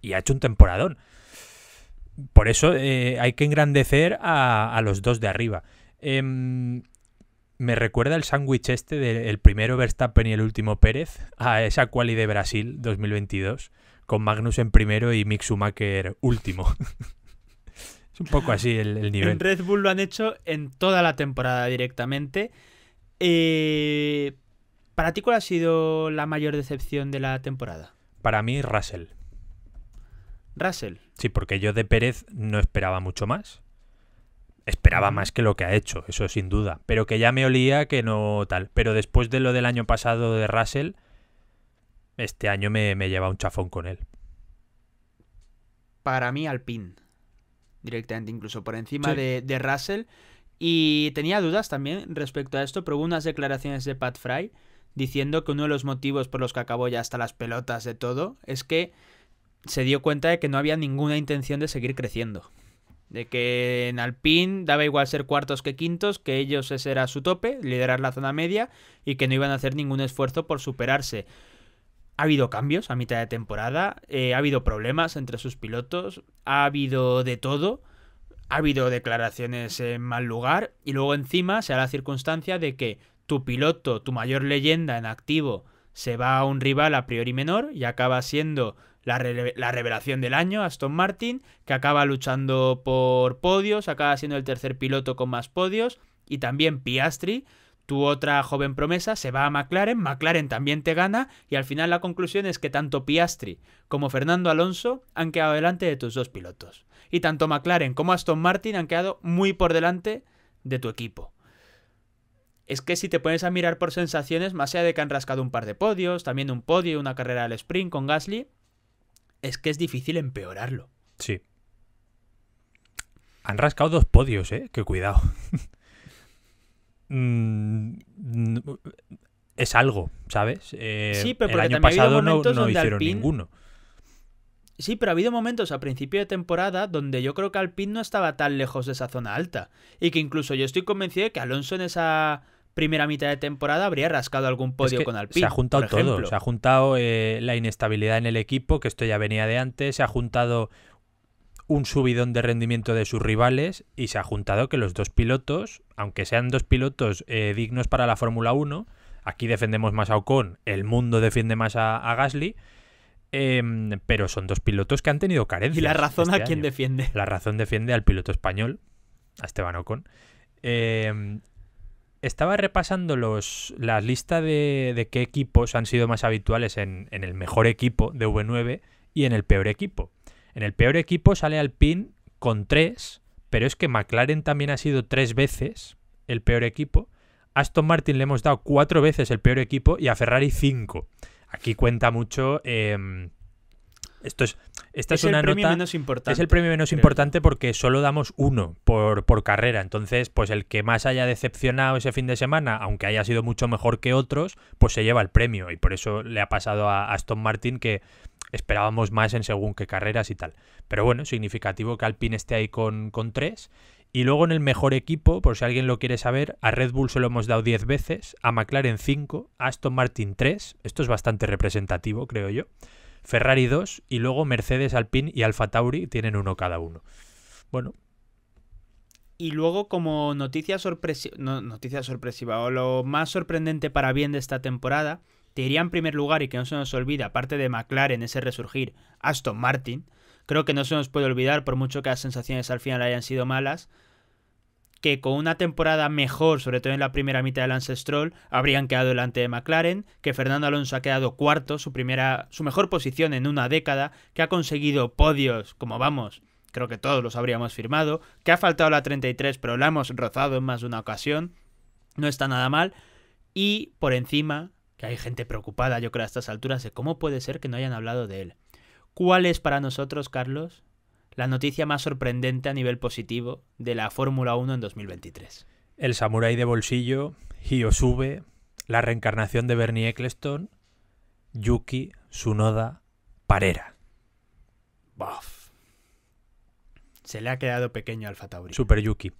y ha hecho un temporadón por eso eh, hay que engrandecer a, los dos de arriba. Em, me recuerda el sándwich este del primero Verstappen y el último Pérez a esa quali de Brasil 2022 con Magnus en primero y Mick Schumacher último. es un poco así el, nivel. En Red Bull lo han hecho en toda la temporada directamente. Eh, ¿Para ti cuál ha sido la mayor decepción de la temporada? Para mí Russell. Russell. Sí, porque yo de Pérez no esperaba mucho más. Esperaba más que lo que ha hecho, eso sin duda. Pero que ya me olía que no tal. Pero después de lo del año pasado de Russell, este año me, lleva un chafón con él. Para mí, al pin. Directamente, incluso por encima de, de Russell. Y tenía dudas también respecto a esto, pero hubo unas declaraciones de Pat Fry diciendo que uno de los motivos por los que acabó ya hasta las pelotas de todo es que se dio cuenta de que no había ninguna intención de seguir creciendo. De que en Alpine daba igual ser cuartos que quintos, que ellos ese era su tope, liderar la zona media, y que no iban a hacer ningún esfuerzo por superarse. Ha habido cambios a mitad de temporada, eh, ha habido problemas entre sus pilotos, ha habido de todo, ha habido declaraciones en mal lugar, y luego encima se da la circunstancia de que tu piloto, tu mayor leyenda en activo, se va a un rival a priori menor y acaba siendo la, revelación del año, Aston Martin, que acaba luchando por podios, acaba siendo el tercer piloto con más podios, y también Piastri, tu otra joven promesa, se va a McLaren, McLaren también te gana, y al final la conclusión es que tanto Piastri como Fernando Alonso han quedado delante de tus dos pilotos, y tanto McLaren como Aston Martin han quedado muy por delante de tu equipo es que si te pones a mirar por sensaciones, más allá de que han rascado un par de podios, también un podio, una carrera al sprint con Gasly, es que es difícil empeorarlo. Sí. Han rascado dos podios, ¿eh? Que cuidado. Mm, es algo, ¿sabes? Eh, sí, pero el año pasado no, hicieron ninguno. Sí, pero ha habido momentos a principio de temporada donde yo creo que Alpine no estaba tan lejos de esa zona alta. Y que incluso yo estoy convencido de que Alonso en esa primera mitad de temporada habría rascado algún podio con Alpine. Se ha juntado todo. Se ha juntado eh, la inestabilidad en el equipo, que esto ya venía de antes. Se ha juntado un subidón de rendimiento de sus rivales y se ha juntado que los dos pilotos, aunque sean dos pilotos eh, dignos para la Fórmula 1, aquí defendemos más a Ocon, el mundo defiende más a, Gasly, em, pero son dos pilotos que han tenido carencias. ¿Y la razón este a quién defiende? La razón defiende al piloto español, a Esteban Ocon. Eh, estaba repasando los, la lista de, qué equipos han sido más habituales en, el mejor equipo de V9 y en el peor equipo. En el peor equipo sale Alpine con 3, pero es que McLaren también ha sido tres veces el peor equipo. Aston Martin le hemos dado cuatro veces el peor equipo y a Ferrari 5. Aquí cuenta mucho em, esto es, esta es, el premio menos importante. Es el premio menos importante porque solo damos uno por, carrera. Entonces, pues el que más haya decepcionado ese fin de semana, aunque haya sido mucho mejor que otros, pues se lleva el premio. Y por eso le ha pasado a Aston Martin que esperábamos más en según qué carreras y tal. Pero bueno, significativo que Alpine esté ahí con, tres. Y luego en el mejor equipo, por si alguien lo quiere saber, a Red Bull se lo hemos dado diez veces, a McLaren cinco, a Aston Martin tres esto es bastante representativo, creo yo. Ferrari 2 y luego Mercedes, Alpine y Alfa Tauri tienen uno cada uno. Bueno. Y luego como noticia sorpresiva, noticia sorpresiva, o lo más sorprendente para bien de esta temporada, te diría en primer lugar y que no se nos olvida, aparte de McLaren, ese resurgir, Aston Martin, creo que no se nos puede olvidar, por mucho que las sensaciones al final hayan sido malas, que con una temporada mejor, sobre todo en la primera mitad del Ancestral, habrían quedado delante de McLaren, que Fernando Alonso ha quedado cuarto, su primera, su mejor posición en una década, que ha conseguido podios, como vamos, creo que todos los habríamos firmado, que ha faltado la 33, pero la hemos rozado en más de una ocasión, no está nada mal, y por encima, que hay gente preocupada, yo creo, a estas alturas, de cómo puede ser que no hayan hablado de él. ¿Cuál es para nosotros, Carlos, la noticia más sorprendente a nivel positivo de la Fórmula 1 en 2023. El samurái de bolsillo, Hyosube, la reencarnación de Bernie Eccleston, Yuki, Sunoda, Parera. Buff. Se le ha quedado pequeño al Tauri. Super Yuki.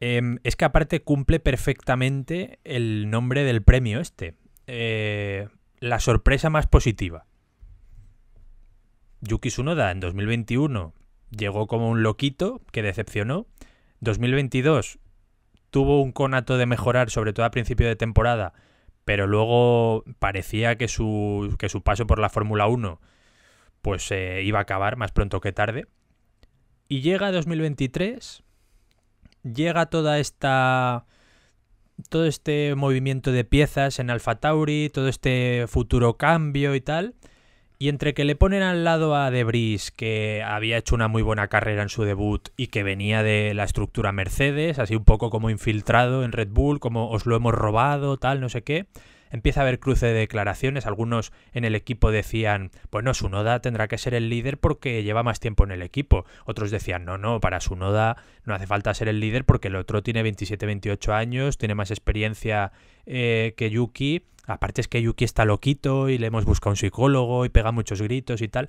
Em, es que aparte cumple perfectamente el nombre del premio este. Eh, la sorpresa más positiva. Yuki Tsunoda en 2021 llegó como un loquito que decepcionó. 2022 tuvo un conato de mejorar, sobre todo a principio de temporada, pero luego parecía que su, que su paso por la Fórmula 1 pues eh, iba a acabar más pronto que tarde. Y llega 2023, llega toda esta todo este movimiento de piezas en Alfa Tauri, todo este futuro cambio y tal, y entre que le ponen al lado a Debris, que había hecho una muy buena carrera en su debut y que venía de la estructura Mercedes, así un poco como infiltrado en Red Bull, como os lo hemos robado, tal, no sé qué empieza a haber cruce de declaraciones. Algunos en el equipo decían, bueno, Sunoda tendrá que ser el líder porque lleva más tiempo en el equipo. Otros decían, no, no, para Sunoda no hace falta ser el líder porque el otro tiene 27, 28 años, tiene más experiencia eh, que Yuki. Aparte es que Yuki está loquito y le hemos buscado un psicólogo y pega muchos gritos y tal.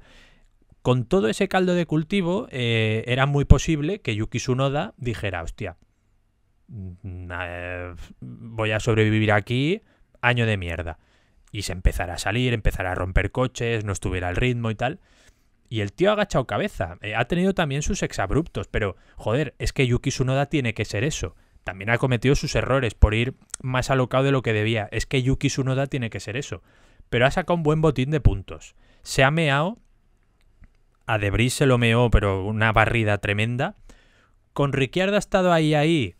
Con todo ese caldo de cultivo, eh, era muy posible que Yuki Sunoda dijera, hostia, mm, eh, voy a sobrevivir aquí, año de mierda. Y se empezará a salir, empezará a romper coches, no estuviera al ritmo y tal. Y el tío ha agachado cabeza. Eh, ha tenido también sus exabruptos, pero joder, es que Yuki Tsunoda tiene que ser eso. También ha cometido sus errores por ir más alocado de lo que debía. Es que Yuki Tsunoda tiene que ser eso. Pero ha sacado un buen botín de puntos. Se ha meado. A Debris se lo meó, pero una barrida tremenda. Con Ricciardo ha estado ahí, ahí.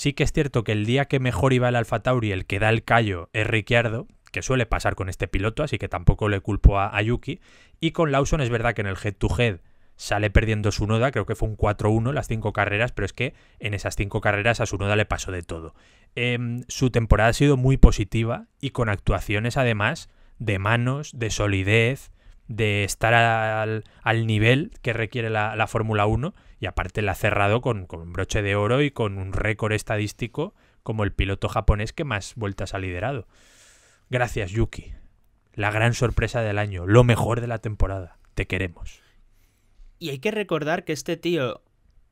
Sí que es cierto que el día que mejor iba el Alfa Tauri, el que da el callo es Ricciardo, que suele pasar con este piloto, así que tampoco le culpo a, Yuki. Y con Lawson es verdad que en el head-to-head sale perdiendo su noda, creo que fue un 4-1 las cinco carreras, pero es que en esas cinco carreras a su noda le pasó de todo. Em, su temporada ha sido muy positiva y con actuaciones además de manos, de solidez, de estar al, nivel que requiere la, Fórmula 1 y aparte la ha cerrado con, con un broche de oro y con un récord estadístico como el piloto japonés que más vueltas ha liderado. Gracias Yuki, la gran sorpresa del año, lo mejor de la temporada, te queremos. Y hay que recordar que este tío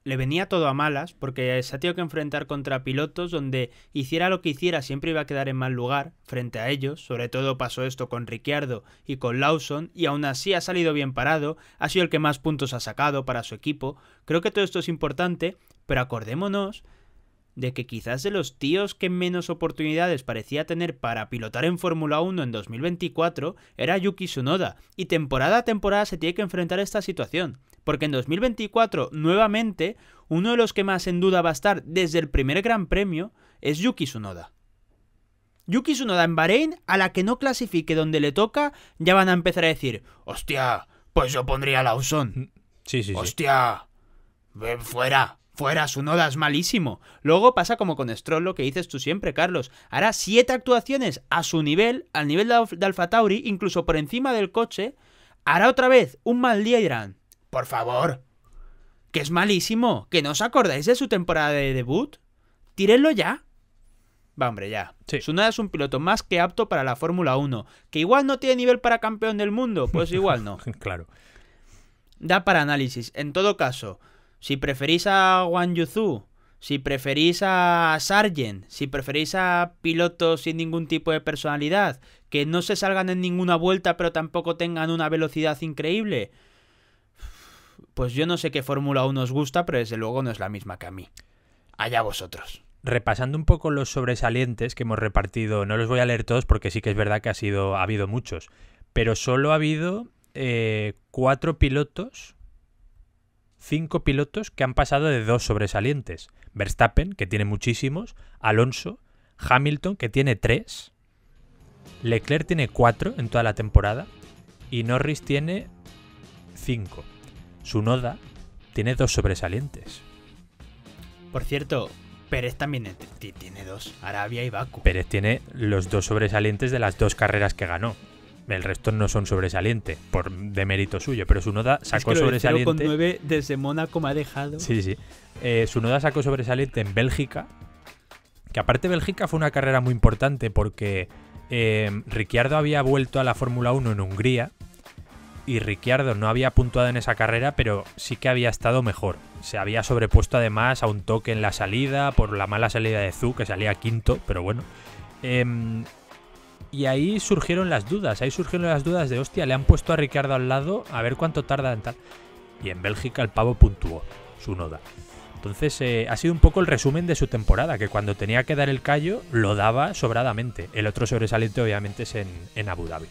le venía todo a malas porque se ha tenido que enfrentar contra pilotos donde hiciera lo que hiciera siempre iba a quedar en mal lugar frente a ellos, sobre todo pasó esto con Ricciardo y con Lawson y aún así ha salido bien parado, ha sido el que más puntos ha sacado para su equipo, creo que todo esto es importante, pero acordémonos de que quizás de los tíos que menos oportunidades parecía tener para pilotar en Fórmula 1 en 2024 era Yuki Tsunoda, y temporada a temporada se tiene que enfrentar a esta situación, porque en 2024 nuevamente uno de los que más en duda va a estar desde el primer Gran Premio es Yuki Tsunoda. Yuki Tsunoda en Bahrein, a la que no clasifique donde le toca, ya van a empezar a decir, hostia, pues yo pondría a Lawson. Sí, sí, Hostia, ven fuera. Fuera, su noda es malísimo. Luego pasa como con Stroll, lo que dices tú siempre, Carlos. Hará siete actuaciones a su nivel, al nivel de Alfa Tauri, incluso por encima del coche. Hará otra vez un mal día, Irán. Por favor. Que es malísimo. Que no os acordáis de su temporada de debut. Tírenlo ya. Va, hombre, ya. Sí. Sunoda es un piloto más que apto para la Fórmula 1. Que igual no tiene nivel para campeón del mundo. Pues igual no. claro. Da para análisis. En todo caso. Si preferís a Wang Yuzu, si preferís a Sargent, si preferís a pilotos sin ningún tipo de personalidad, que no se salgan en ninguna vuelta pero tampoco tengan una velocidad increíble, pues yo no sé qué Fórmula 1 os gusta, pero desde luego no es la misma que a mí. Allá vosotros. Repasando un poco los sobresalientes que hemos repartido, no los voy a leer todos porque sí que es verdad que ha, sido, ha habido muchos, pero solo ha habido eh, cuatro pilotos cinco pilotos que han pasado de dos sobresalientes. Verstappen, que tiene muchísimos, Alonso, Hamilton, que tiene tres, Leclerc tiene cuatro en toda la temporada y Norris tiene cinco. Su Noda tiene dos sobresalientes. Por cierto, Pérez también tiene dos, Arabia y Baku. Pérez tiene los dos sobresalientes de las dos carreras que ganó. El resto no son sobresalientes, por de mérito suyo, pero Sunoda sacó es que sobresaliente. Con 9 desde Mónaco me ha dejado. Sí, sí. Eh, Sunoda sacó sobresaliente en Bélgica. Que aparte Bélgica fue una carrera muy importante porque eh, Ricciardo había vuelto a la Fórmula 1 en Hungría y Ricciardo no había puntuado en esa carrera, pero sí que había estado mejor. Se había sobrepuesto además a un toque en la salida por la mala salida de Zu, que salía quinto, pero bueno. Em, y ahí surgieron las dudas, ahí surgieron las dudas de, hostia, le han puesto a Ricardo al lado, a ver cuánto tarda en tal. Y en Bélgica el pavo puntuó su noda. Entonces eh, ha sido un poco el resumen de su temporada, que cuando tenía que dar el callo lo daba sobradamente. El otro sobresaliente obviamente es en, en Abu Dhabi.